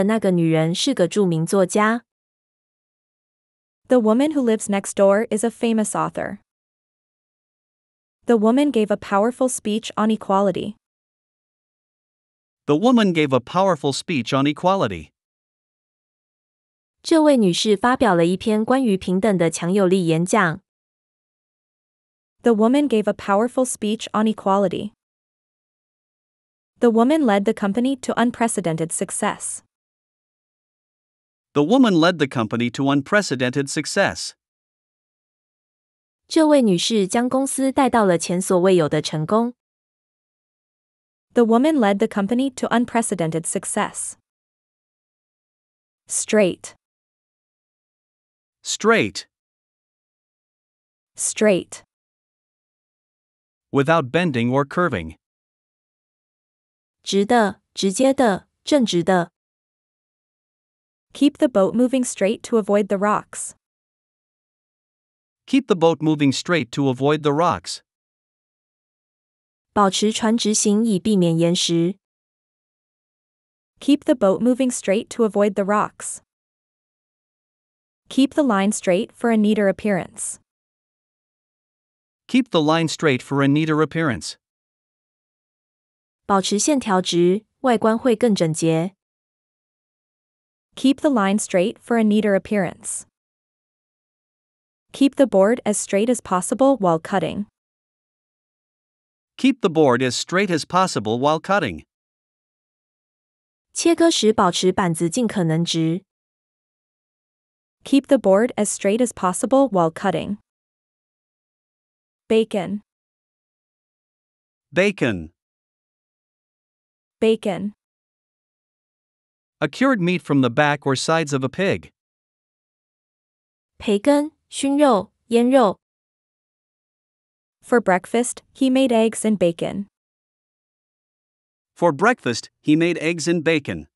Speaker 1: Woman Who Lives Next Door is a famous author. The woman gave a powerful speech on equality.
Speaker 3: The woman gave a powerful speech on equality.
Speaker 1: The woman gave a powerful speech on equality. The woman led the company to unprecedented success.
Speaker 3: The woman led the company to unprecedented success.
Speaker 1: 这位女士将公司带到了前所未有的成功。The woman led the company to unprecedented success. Straight.
Speaker 2: Straight. Straight without
Speaker 3: bending or curving.
Speaker 1: 直的,直接的,正直的. Keep the boat moving straight to avoid the rocks.
Speaker 3: Keep the boat moving straight to avoid the rocks.
Speaker 1: 保持船直行以避免岩石. Keep the boat moving straight to avoid the rocks. Keep the line straight for a neater appearance.
Speaker 3: Keep the line straight for a neater appearance.
Speaker 1: Keep the line straight for a neater appearance. Keep the board as straight as possible while cutting.
Speaker 3: Keep the board as straight as possible while cutting.
Speaker 1: 切割时保持板子尽可能直。Keep the board as straight as possible while cutting. Bacon. Bacon. Bacon.
Speaker 3: A cured meat from the back or sides of a pig.
Speaker 1: For breakfast, he made eggs and bacon.
Speaker 3: For breakfast, he made eggs and bacon.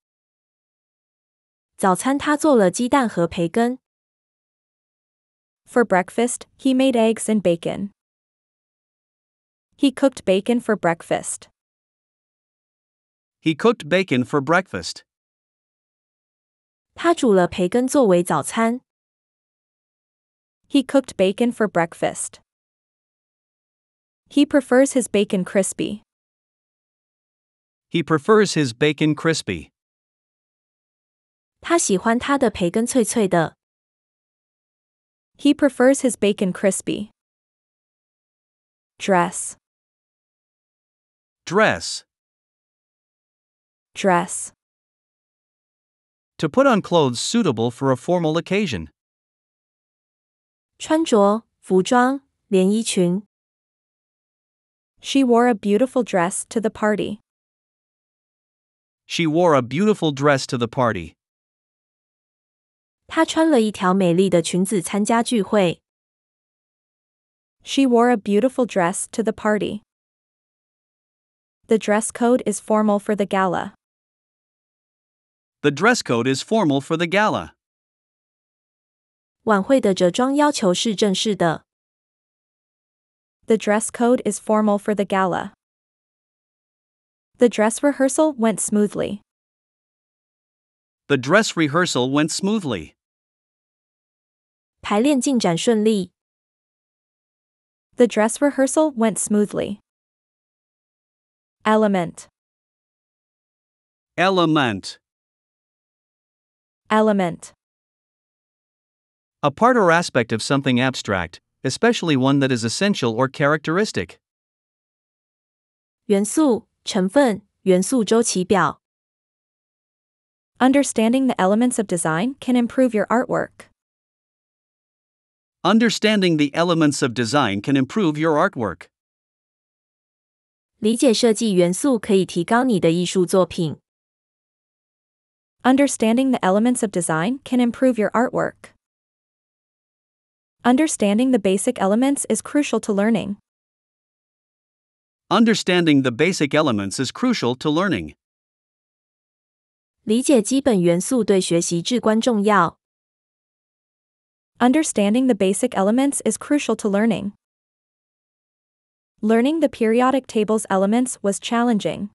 Speaker 1: For breakfast, he made eggs and bacon. He cooked bacon for breakfast.
Speaker 3: He cooked bacon for breakfast.
Speaker 1: He cooked bacon for breakfast. He prefers his bacon crispy.
Speaker 3: He prefers his bacon crispy.
Speaker 1: He prefers his bacon crispy. Dress.
Speaker 2: Dress.
Speaker 1: Dress.
Speaker 3: To put on clothes suitable for a formal occasion.
Speaker 1: She wore a beautiful dress to the party.
Speaker 3: She wore a beautiful dress to the party.
Speaker 1: She wore a beautiful dress to the party. The dress code is formal for the gala.
Speaker 3: The dress code is formal for the gala.
Speaker 1: 晚会的着装要求是正式的。The dress code is formal for the gala. The dress rehearsal went smoothly.
Speaker 3: The dress rehearsal went smoothly.
Speaker 1: 排练进展顺利。The dress rehearsal went smoothly element
Speaker 2: element
Speaker 1: element
Speaker 3: a part or aspect of something abstract especially one that is essential or characteristic
Speaker 1: 元素成分元素周期表 Understanding the elements of design can improve your artwork.
Speaker 3: Understanding the elements of design can improve your artwork.
Speaker 1: 理解设计元素可以提高你的艺术作品。Understanding the elements of design can improve your artwork. Understanding the basic elements is crucial to learning.
Speaker 3: Understanding the basic elements is crucial to learning.
Speaker 1: 理解基本元素对学习至关重要。Understanding the basic elements is crucial to learning. Learning the periodic table's elements was challenging.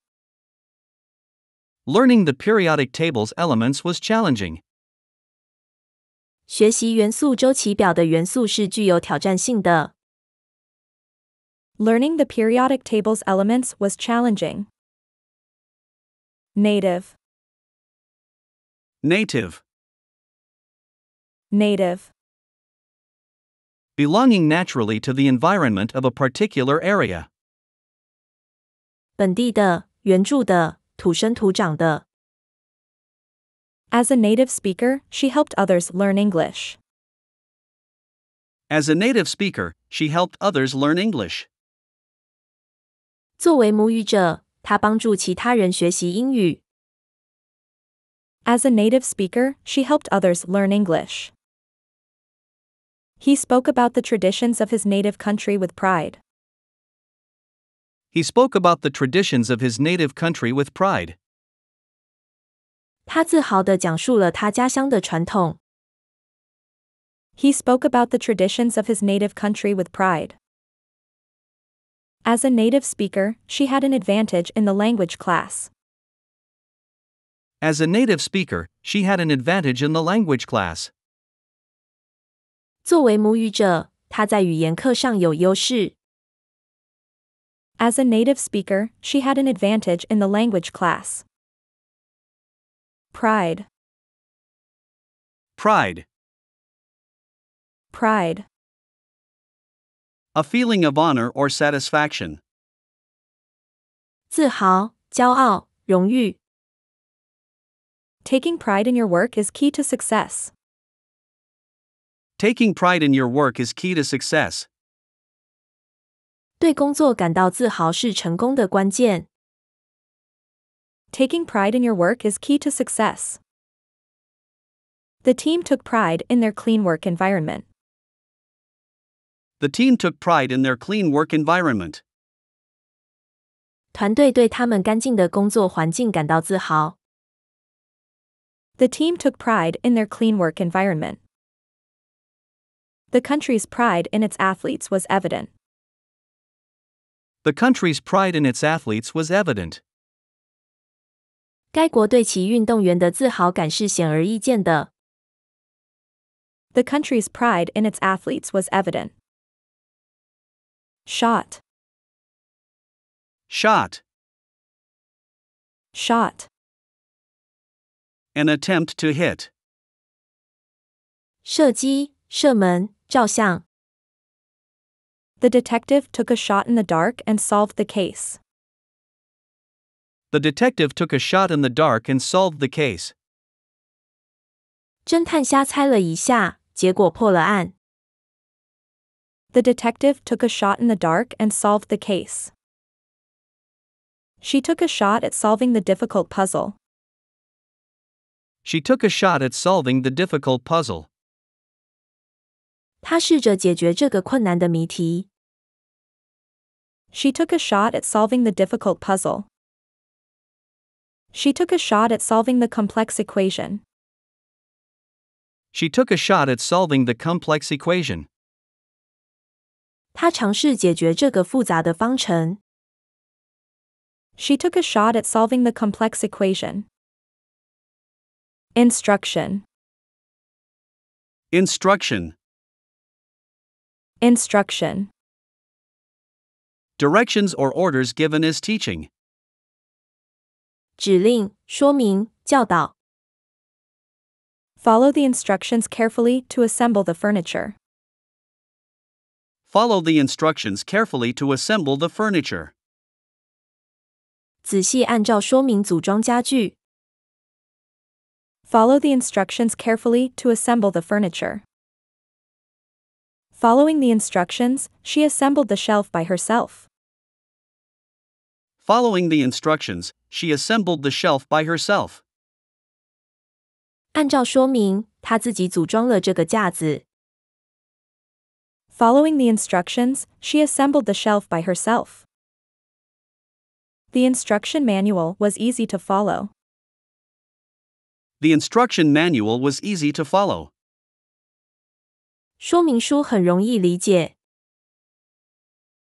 Speaker 3: Learning the periodic table's elements was challenging.
Speaker 1: 学习元素周期表的元素是具有挑战性的。Learning the periodic table's elements was challenging. Native. Native. Native
Speaker 3: belonging naturally to the environment of a particular area.
Speaker 1: As a native speaker, she helped others learn English.
Speaker 3: As a native speaker, she helped others learn English.
Speaker 1: As a native speaker, she helped others learn English. He spoke about the traditions of his native country with pride.
Speaker 3: He spoke about the traditions of his native country with pride.
Speaker 1: 他自豪地讲述了他家乡的传统。He spoke about the traditions of his native country with pride. As a native speaker, she had an advantage in the language class.
Speaker 3: As a native speaker, she had an advantage in the language class.
Speaker 1: 作为母语者，她在语言课上有优势。As a native speaker, she had an advantage in the language class. Pride. Pride. Pride.
Speaker 3: A feeling of honor or satisfaction.
Speaker 1: Taking pride in your work is key to success.
Speaker 3: Taking pride in your work is key to success.
Speaker 1: 对工作感到自豪是成功的关键。Taking pride in your work is key to success. The team took pride in their clean work environment.
Speaker 3: The team took pride in their clean work environment.
Speaker 1: 团队对他们干净的工作环境感到自豪。The team took pride in their clean work environment the country's pride in its athletes was evident.
Speaker 3: The country's pride in its athletes was evident.
Speaker 1: 该国对其运动员的自豪感是显而易见的。The country's pride in its athletes was evident. Shot.
Speaker 2: Shot. Shot.
Speaker 3: An attempt to hit.
Speaker 1: 射击，射门。照相。The detective took a shot in the dark and solved the case.
Speaker 3: The detective took a shot in the dark and solved the case.
Speaker 1: The detective took a shot in the dark and solved the case. She took a shot at solving the difficult puzzle.
Speaker 3: She took a shot at solving the difficult puzzle.
Speaker 1: She took a shot at solving the difficult puzzle. She took a shot at solving the complex equation.
Speaker 3: She took a shot at solving the complex equation.
Speaker 1: She took a shot at solving the complex equation. Instruction
Speaker 2: Instruction
Speaker 1: Instruction
Speaker 3: Directions or orders given as teaching.
Speaker 1: Follow the instructions carefully to assemble the furniture.
Speaker 3: Follow the instructions carefully to assemble the furniture.
Speaker 1: 仔细按照说明组装家具。Follow the instructions carefully to assemble the furniture. Following the instructions, she assembled the shelf by herself.
Speaker 3: Following the instructions, she assembled the shelf by herself.
Speaker 1: Following the instructions, she assembled the shelf by herself. The instruction manual was easy to follow.
Speaker 3: The instruction manual was easy to follow.
Speaker 1: 说明书很容易理解。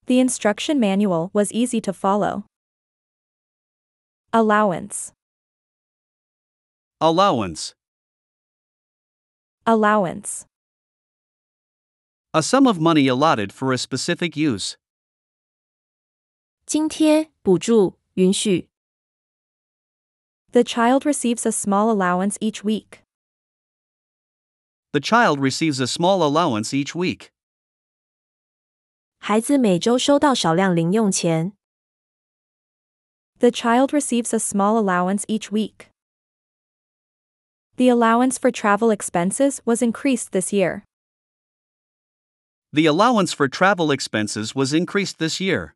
Speaker 1: The instruction manual was easy to follow. Allowance.
Speaker 3: Allowance.
Speaker 1: Allowance.
Speaker 3: A sum of money allotted for a specific use.
Speaker 1: the child receives a small allowance each week
Speaker 3: the child receives a small allowance each
Speaker 1: week. The child receives a small allowance each week. The allowance for travel expenses was increased this year.
Speaker 3: The allowance for travel expenses was increased this year.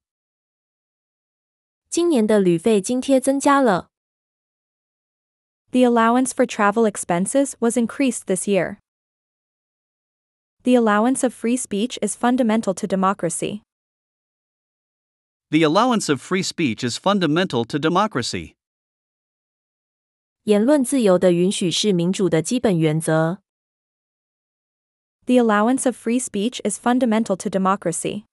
Speaker 1: The allowance for travel expenses was increased this year. The allowance of free speech is fundamental to democracy.
Speaker 3: The allowance of free speech is fundamental to democracy.
Speaker 1: 言论自由的允许是民主的基本原则。The allowance of free speech is fundamental to democracy.